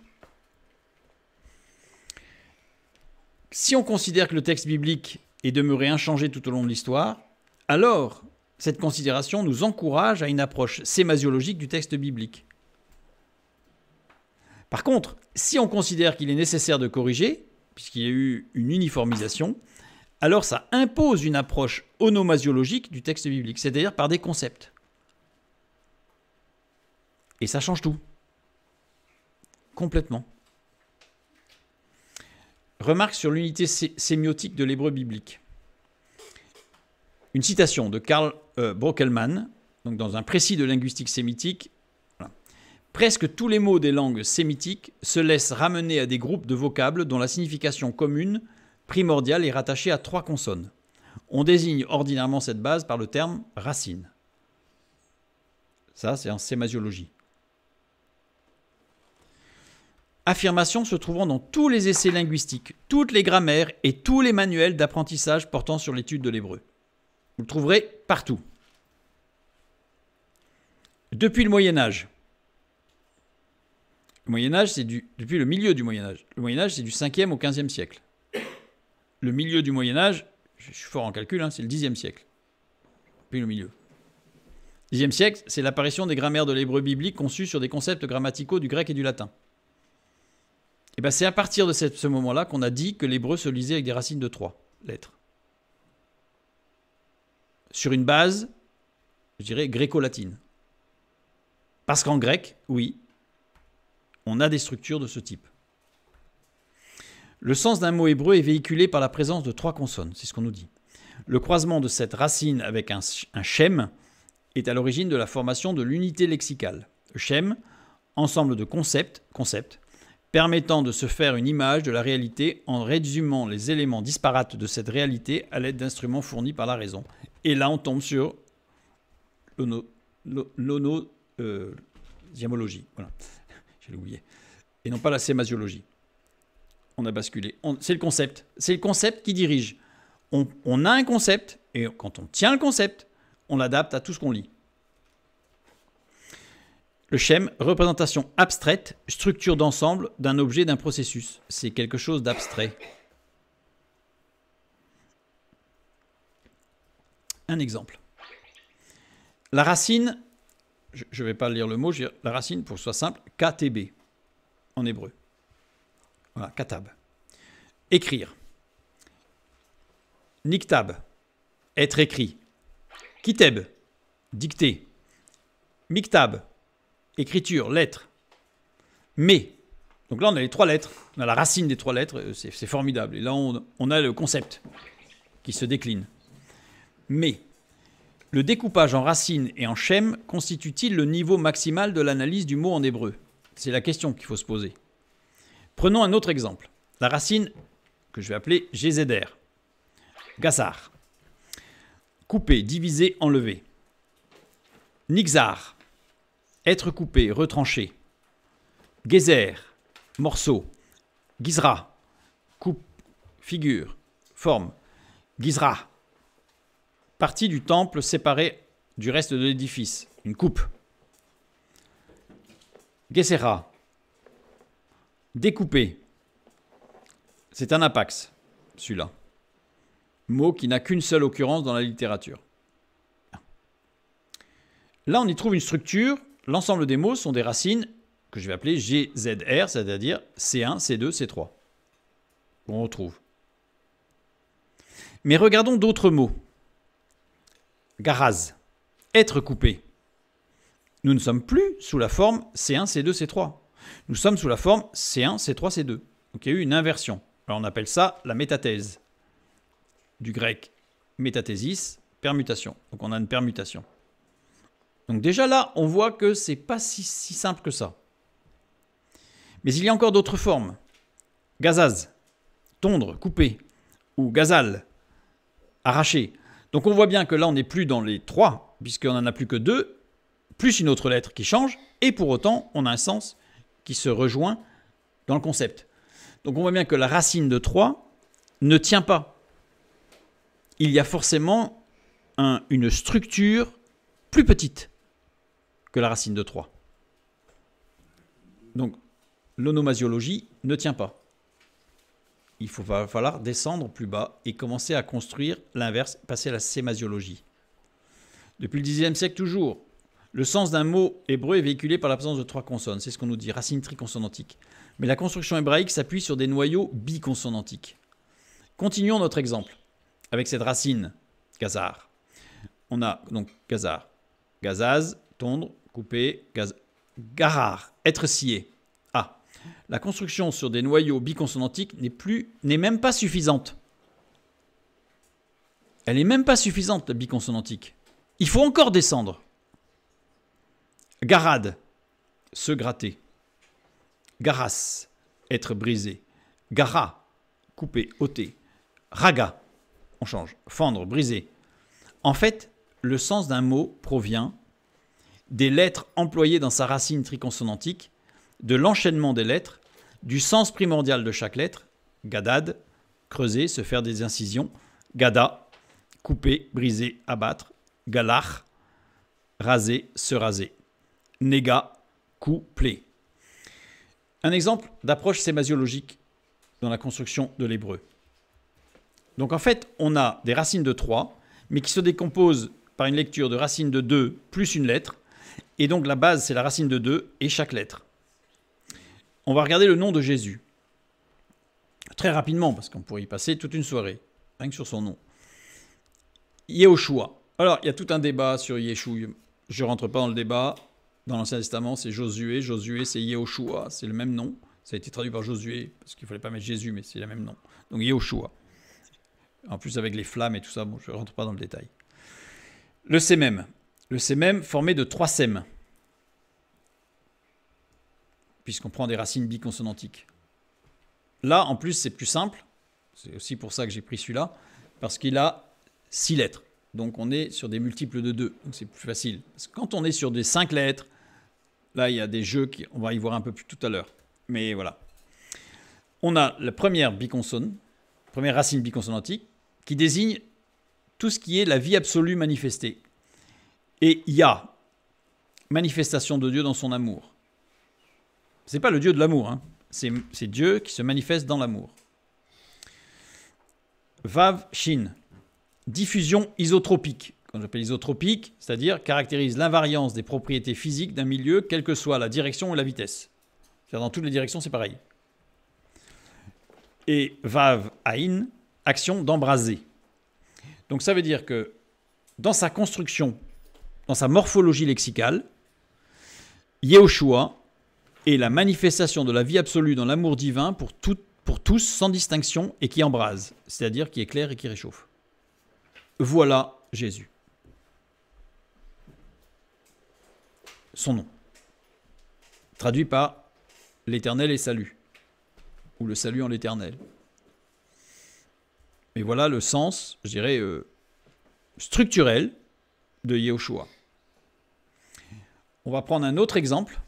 Si on considère que le texte biblique est demeuré inchangé tout au long de l'histoire, alors cette considération nous encourage à une approche sémasiologique du texte biblique. Par contre, si on considère qu'il est nécessaire de corriger, puisqu'il y a eu une uniformisation, alors ça impose une approche onomasiologique du texte biblique, c'est-à-dire par des concepts. Et ça change tout. Complètement. Remarque sur l'unité sémiotique de l'hébreu biblique. Une citation de Karl euh, Brockelmann, donc dans un précis de linguistique sémitique. Presque tous les mots des langues sémitiques se laissent ramener à des groupes de vocables dont la signification commune, primordiale, est rattachée à trois consonnes. On désigne ordinairement cette base par le terme racine. Ça, c'est en sémasiologie. Affirmation se trouvant dans tous les essais linguistiques, toutes les grammaires et tous les manuels d'apprentissage portant sur l'étude de l'hébreu. Vous le trouverez partout. Depuis le Moyen Âge. Le Moyen Âge, c'est du... depuis le milieu du Moyen Âge. Le Moyen Âge, c'est du 5e au 15e siècle. Le milieu du Moyen Âge, je suis fort en calcul, hein, c'est le 10e siècle. Puis le milieu. 10e siècle, c'est l'apparition des grammaires de l'hébreu biblique conçues sur des concepts grammaticaux du grec et du latin. Et eh ben c'est à partir de ce moment-là qu'on a dit que l'hébreu se lisait avec des racines de trois lettres sur une base, je dirais, gréco-latine. Parce qu'en grec, oui, on a des structures de ce type. Le sens d'un mot hébreu est véhiculé par la présence de trois consonnes, c'est ce qu'on nous dit. Le croisement de cette racine avec un, un shem est à l'origine de la formation de l'unité lexicale. Shem, ensemble de concepts, concepts, permettant de se faire une image de la réalité en résumant les éléments disparates de cette réalité à l'aide d'instruments fournis par la raison et là, on tombe sur l'onoziamologie. Euh, voilà, [laughs] j'ai oublié. Et non pas la sémasiologie. On a basculé. C'est le concept. C'est le concept qui dirige. On, on a un concept, et quand on tient le concept, on l'adapte à tout ce qu'on lit. Le schème, représentation abstraite, structure d'ensemble d'un objet, d'un processus. C'est quelque chose d'abstrait. un exemple. La racine, je ne vais pas lire le mot, la racine, pour que ce soit simple, KTB, en hébreu. Voilà, katab. Écrire. Niktab, être écrit. Kiteb, dicter. Miktab, écriture, lettre. Mais, donc là on a les trois lettres, on a la racine des trois lettres, euh, c'est formidable. Et là on a le concept qui se décline. Mais le découpage en racines et en schèmes constitue-t-il le niveau maximal de l'analyse du mot en hébreu C'est la question qu'il faut se poser. Prenons un autre exemple. La racine que je vais appeler GZR. Gassar. Couper, diviser, enlever. Nixar. Être coupé, retranché. Gezer. Morceau. Gizra. Coupe, figure, forme. Gizra partie du temple séparée du reste de l'édifice, une coupe. Gessera. découpé. C'est un apax, celui-là. Mot qui n'a qu'une seule occurrence dans la littérature. Là, on y trouve une structure. L'ensemble des mots sont des racines que je vais appeler GZR, c'est-à-dire C1, C2, C3. On retrouve. Mais regardons d'autres mots. Garaz. Être coupé. Nous ne sommes plus sous la forme C1, C2, C3. Nous sommes sous la forme C1, C3, C2. Donc il y a eu une inversion. Alors on appelle ça la métathèse. Du grec métathésis, permutation. Donc on a une permutation. Donc déjà là, on voit que ce n'est pas si, simple que ça. Mais il y a encore d'autres formes. Gazaz, tondre, couper, ou gazal, arraché ». Donc on voit bien que là, on n'est plus dans les trois, puisqu'on n'en a plus que deux, plus une autre lettre qui change, et pour autant, on a un sens qui se rejoint dans le concept. Donc on voit bien que la racine de 3 ne tient pas. Il y a forcément un, une structure plus petite que la racine de 3. Donc l'onomasiologie ne tient pas il faut, va falloir descendre plus bas et commencer à construire l'inverse, passer à la sémasiologie. Depuis le Xe siècle toujours, le sens d'un mot hébreu est véhiculé par l'absence de trois consonnes, c'est ce qu'on nous dit, racine triconsonantique. Mais la construction hébraïque s'appuie sur des noyaux biconsonantiques. Continuons notre exemple avec cette racine, gazar. On a donc gazar, gazaz, tondre, couper, gaz, garar, être scié la construction sur des noyaux biconsonantiques n'est plus n'est même pas suffisante. Elle n'est même pas suffisante, la biconsonantique. Il faut encore descendre. Garade, se gratter. Garas, être brisé. Gara, couper, ôter. Raga, on change. Fendre, briser. En fait, le sens d'un mot provient des lettres employées dans sa racine triconsonantique de l'enchaînement des lettres, du sens primordial de chaque lettre, gadad, creuser, se faire des incisions, gada, couper, briser, abattre, galach, raser, se raser, nega, coupler. Un exemple d'approche sémasiologique dans la construction de l'hébreu. Donc en fait, on a des racines de 3, mais qui se décomposent par une lecture de racines de 2 plus une lettre. Et donc la base, c'est la racine de 2 et chaque lettre. On va regarder le nom de Jésus. Très rapidement, parce qu'on pourrait y passer toute une soirée, rien que sur son nom. Yehoshua. Alors, il y a tout un débat sur Yeshua. Je rentre pas dans le débat. Dans l'Ancien Testament, c'est Josué. Josué, c'est Yehoshua. C'est le même nom. Ça a été traduit par Josué, parce qu'il fallait pas mettre Jésus, mais c'est le même nom. Donc, Yehoshua. En plus, avec les flammes et tout ça, bon, je rentre pas dans le détail. Le sémème. Le sémème formé de trois sèmes puisqu'on prend des racines biconsonantiques. Là, en plus, c'est plus simple. C'est aussi pour ça que j'ai pris celui-là, parce qu'il a six lettres. Donc on est sur des multiples de deux. donc c'est plus facile. quand on est sur des cinq lettres, là il y a des jeux qui, on va y voir un peu plus tout à l'heure. Mais voilà. On a la première biconsonne, première racine biconsonantique, qui désigne tout ce qui est la vie absolue manifestée. Et il y a manifestation de Dieu dans son amour. C'est pas le Dieu de l'amour, hein. c'est Dieu qui se manifeste dans l'amour. Vav Shin, diffusion isotropique. Quand j'appelle isotropique, c'est-à-dire caractérise l'invariance des propriétés physiques d'un milieu, quelle que soit la direction ou la vitesse. Dans toutes les directions, c'est pareil. Et Vav Ain, action d'embraser. Donc ça veut dire que dans sa construction, dans sa morphologie lexicale, Yehoshua et la manifestation de la vie absolue dans l'amour divin pour, tous sans distinction et qui embrase, c'est-à-dire qui éclaire et qui réchauffe. Voilà Jésus. Son nom. Traduit par l'éternel et salut, ou le salut en l'éternel. Mais voilà le sens, je dirais, euh, structurel de Yeshua. On va prendre un autre exemple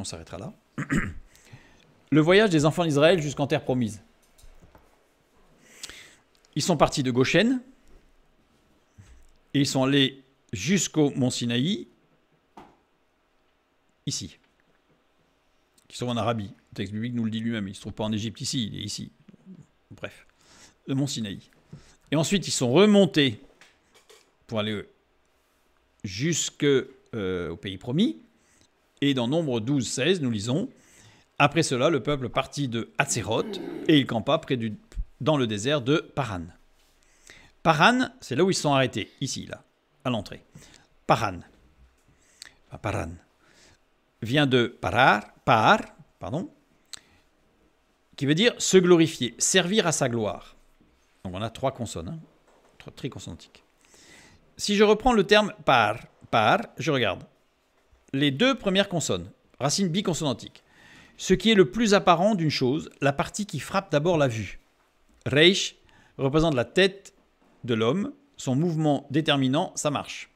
on s'arrêtera là. [clears throat] le voyage des enfants d'Israël jusqu'en terre promise. Ils sont partis de Goshen et ils sont allés jusqu'au mont Sinaï, ici, qui sont en Arabie. Le texte biblique nous le dit lui-même. Il ne se trouve pas en Égypte ici, il est ici. Bref, le mont Sinaï. Et ensuite, ils sont remontés pour aller jusqu'au euh, pays promis. Et dans Nombre 12, 16, nous lisons Après cela, le peuple partit de Hatzeroth et il campa près du, dans le désert de Paran. Paran, c'est là où ils sont arrêtés, ici, là, à l'entrée. Paran, Paran, vient de Parar, Par, pardon, qui veut dire se glorifier, servir à sa gloire. Donc on a trois consonnes, hein, trois triconsonantiques. Si je reprends le terme par, par, je regarde les deux premières consonnes, racines biconsonantiques, ce qui est le plus apparent d'une chose, la partie qui frappe d'abord la vue. Reich représente la tête de l'homme, son mouvement déterminant, sa marche.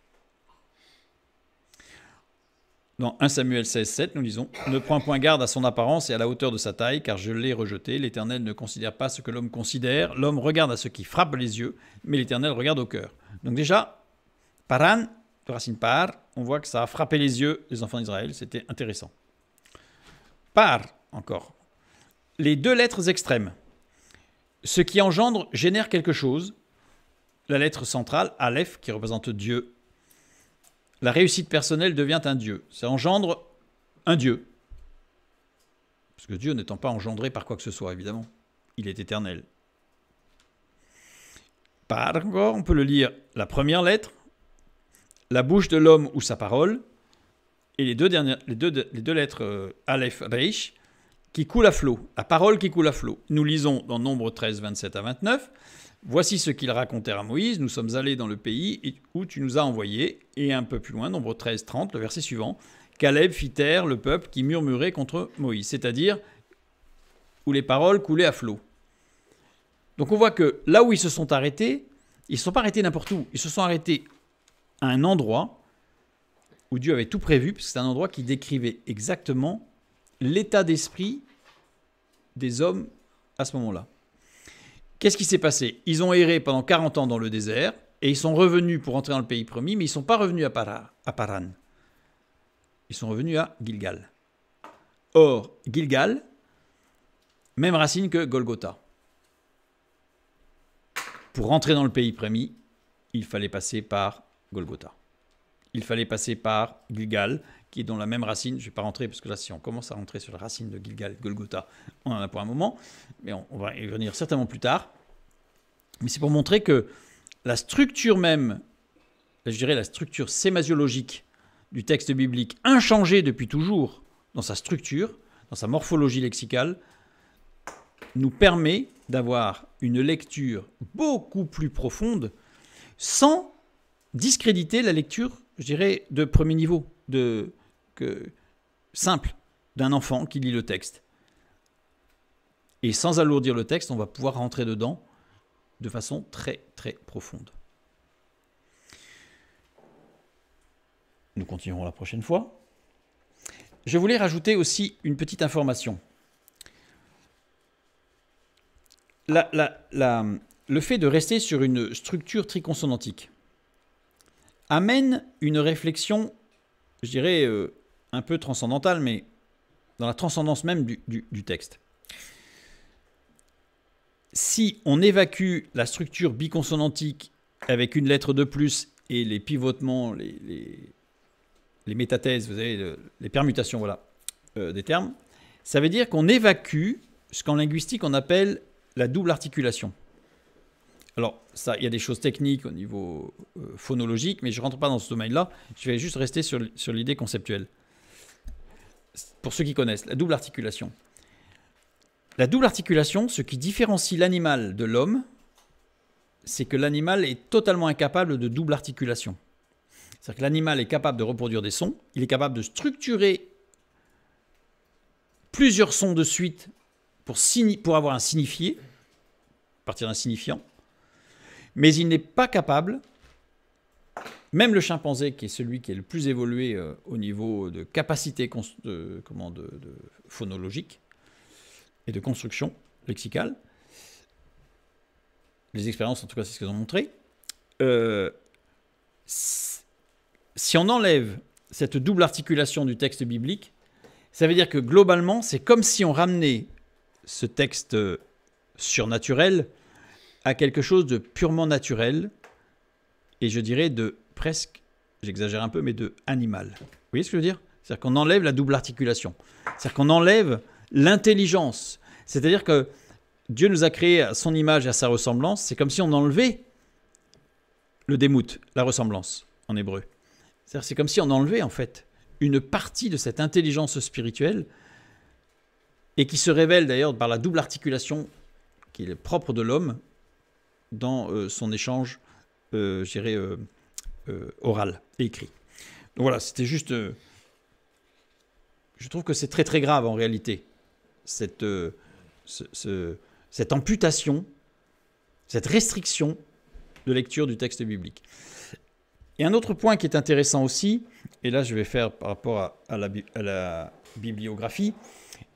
Dans 1 Samuel 16, 7, nous disons, Ne prends point garde à son apparence et à la hauteur de sa taille, car je l'ai rejeté. L'Éternel ne considère pas ce que l'homme considère. L'homme regarde à ce qui frappe les yeux, mais l'Éternel regarde au cœur. Donc, déjà, paran, racine par, on voit que ça a frappé les yeux des enfants d'Israël. C'était intéressant. Par, encore, les deux lettres extrêmes. Ce qui engendre génère quelque chose. La lettre centrale, Aleph, qui représente Dieu. La réussite personnelle devient un Dieu. Ça engendre un Dieu. Parce que Dieu n'étant pas engendré par quoi que ce soit, évidemment. Il est éternel. Par encore, on peut le lire la première lettre, la bouche de l'homme ou sa parole, et les deux, dernières, les deux, lettres euh, Aleph Reich, qui coule à flot, la parole qui coule à flot. Nous lisons dans Nombre 13, 27 à 29, Voici ce qu'ils racontèrent à Moïse, nous sommes allés dans le pays où tu nous as envoyés, et un peu plus loin, Nombre 13, 30, le verset suivant, Caleb fit taire le peuple qui murmurait contre Moïse, c'est-à-dire où les paroles coulaient à flot. Donc on voit que là où ils se sont arrêtés, ils ne se sont pas arrêtés n'importe où, ils se sont arrêtés un endroit où Dieu avait tout prévu, puisque c'est un endroit qui décrivait exactement l'état d'esprit des hommes à ce moment-là. Qu'est-ce qui s'est passé Ils ont erré pendant 40 ans dans le désert et ils sont revenus pour entrer dans le pays promis, mais ils ne sont pas revenus à, à Paran. Ils sont revenus à Gilgal. Or, Gilgal, même racine que Golgotha. Pour rentrer dans le pays promis, il fallait passer par Golgotha. Il fallait passer par Gilgal, qui est dans la même racine. Je ne vais pas rentrer, parce que là, si on commence à rentrer sur la racine de Gilgal et Golgotha, on en a pour un moment, mais on, va y revenir certainement plus tard. Mais c'est pour montrer que la structure même, je dirais la structure sémasiologique du texte biblique, inchangée depuis toujours dans sa structure, dans sa morphologie lexicale, nous permet d'avoir une lecture beaucoup plus profonde sans discréditer la lecture, je dirais, de premier niveau, de, que, simple, d'un enfant qui lit le texte. Et sans alourdir le texte, on va pouvoir rentrer dedans de façon très très profonde. Nous continuerons la prochaine fois. Je voulais rajouter aussi une petite information. le fait de rester sur une structure triconsonantique, amène une réflexion, je dirais, euh, un peu transcendantale, mais dans la transcendance même du, texte. Si on évacue la structure biconsonantique avec une lettre de plus et les pivotements, les, les, métathèses, vous avez les permutations voilà, euh, des termes, ça veut dire qu'on évacue ce qu'en linguistique on appelle la double articulation. Alors, ça, il y a des choses techniques au niveau euh, phonologique, mais je ne rentre pas dans ce domaine-là. Je vais juste rester sur, sur l'idée conceptuelle. Pour ceux qui connaissent, la double articulation. La double articulation, ce qui différencie l'animal de l'homme, c'est que l'animal est totalement incapable de double articulation. C'est-à-dire que l'animal est capable de reproduire des sons, il est capable de structurer plusieurs sons de suite pour, pour avoir un signifié, à partir d'un signifiant, mais il n'est pas capable, même le chimpanzé qui est celui qui est le plus évolué euh, au niveau de capacité de, phonologique et de construction lexicale, les expériences en tout cas c'est ce qu'ils ont montré, euh, si on enlève cette double articulation du texte biblique, ça veut dire que globalement c'est comme si on ramenait ce texte euh, surnaturel à quelque chose de purement naturel et je dirais de presque, j'exagère un peu, mais de animal. Vous voyez ce que je veux dire C'est-à-dire qu'on enlève la double articulation. C'est-à-dire qu'on enlève l'intelligence. C'est-à-dire que Dieu nous a créé à son image et à sa ressemblance. C'est comme si on enlevait le démout, la ressemblance en hébreu. C'est-à-dire c'est comme si on enlevait en fait une partie de cette intelligence spirituelle et qui se révèle d'ailleurs par la double articulation qui est propre de l'homme dans euh, son échange, euh, je dirais, euh, euh, oral et écrit. Donc voilà, c'était juste... je trouve que c'est très très grave en réalité, cette, ce, cette amputation, cette restriction de lecture du texte biblique. Et un autre point qui est intéressant aussi, et là je vais faire par rapport à, la, à la, bibliographie,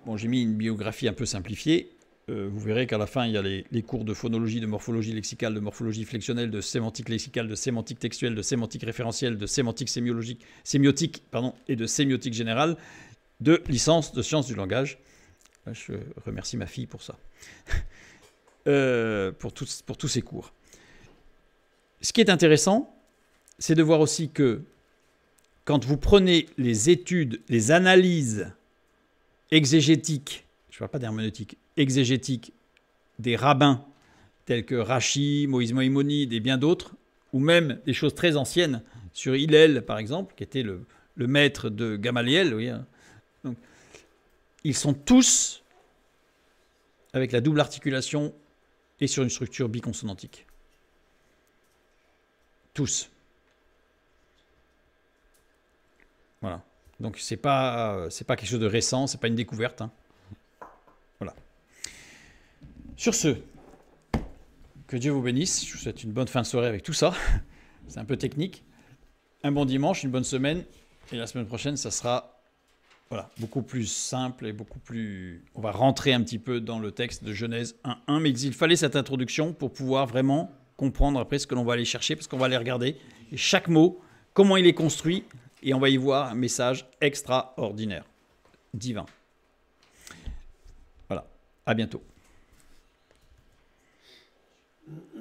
bon j'ai mis une biographie un peu simplifiée, euh, vous verrez qu'à la fin, il y a les, cours de phonologie, de morphologie lexicale, de morphologie flexionnelle, de sémantique lexicale, de sémantique textuelle, de sémantique référentielle, de sémantique sémiologique, sémiotique pardon, et de sémiotique générale, de licence de sciences du langage. Je remercie ma fille pour ça, [laughs] euh, pour, pour tous ces cours. Ce qui est intéressant, c'est de voir aussi que quand vous prenez les études, les analyses exégétiques, je ne parle pas d'herméneutique, exégétiques des rabbins tels que Rashi, Moïse Moïmonide et bien d'autres, ou même des choses très anciennes sur Hillel, par exemple, qui était le, maître de Gamaliel. Oui. Hein. ils sont tous avec la double articulation et sur une structure biconsonantique. Tous. Voilà. Donc c'est pas c'est pas quelque chose de récent, c'est pas une découverte. Hein. Sur ce, que Dieu vous bénisse. Je vous souhaite une bonne fin de soirée avec tout ça. [laughs] C'est un peu technique. Un bon dimanche, une bonne semaine. Et la semaine prochaine, ça sera voilà, beaucoup plus simple et beaucoup plus. On va rentrer un petit peu dans le texte de Genèse 1.1. Mais il fallait cette introduction pour pouvoir vraiment comprendre après ce que l'on va aller chercher, parce qu'on va aller regarder et chaque mot, comment il est construit, et on va y voir un message extraordinaire, divin. Voilà, à bientôt.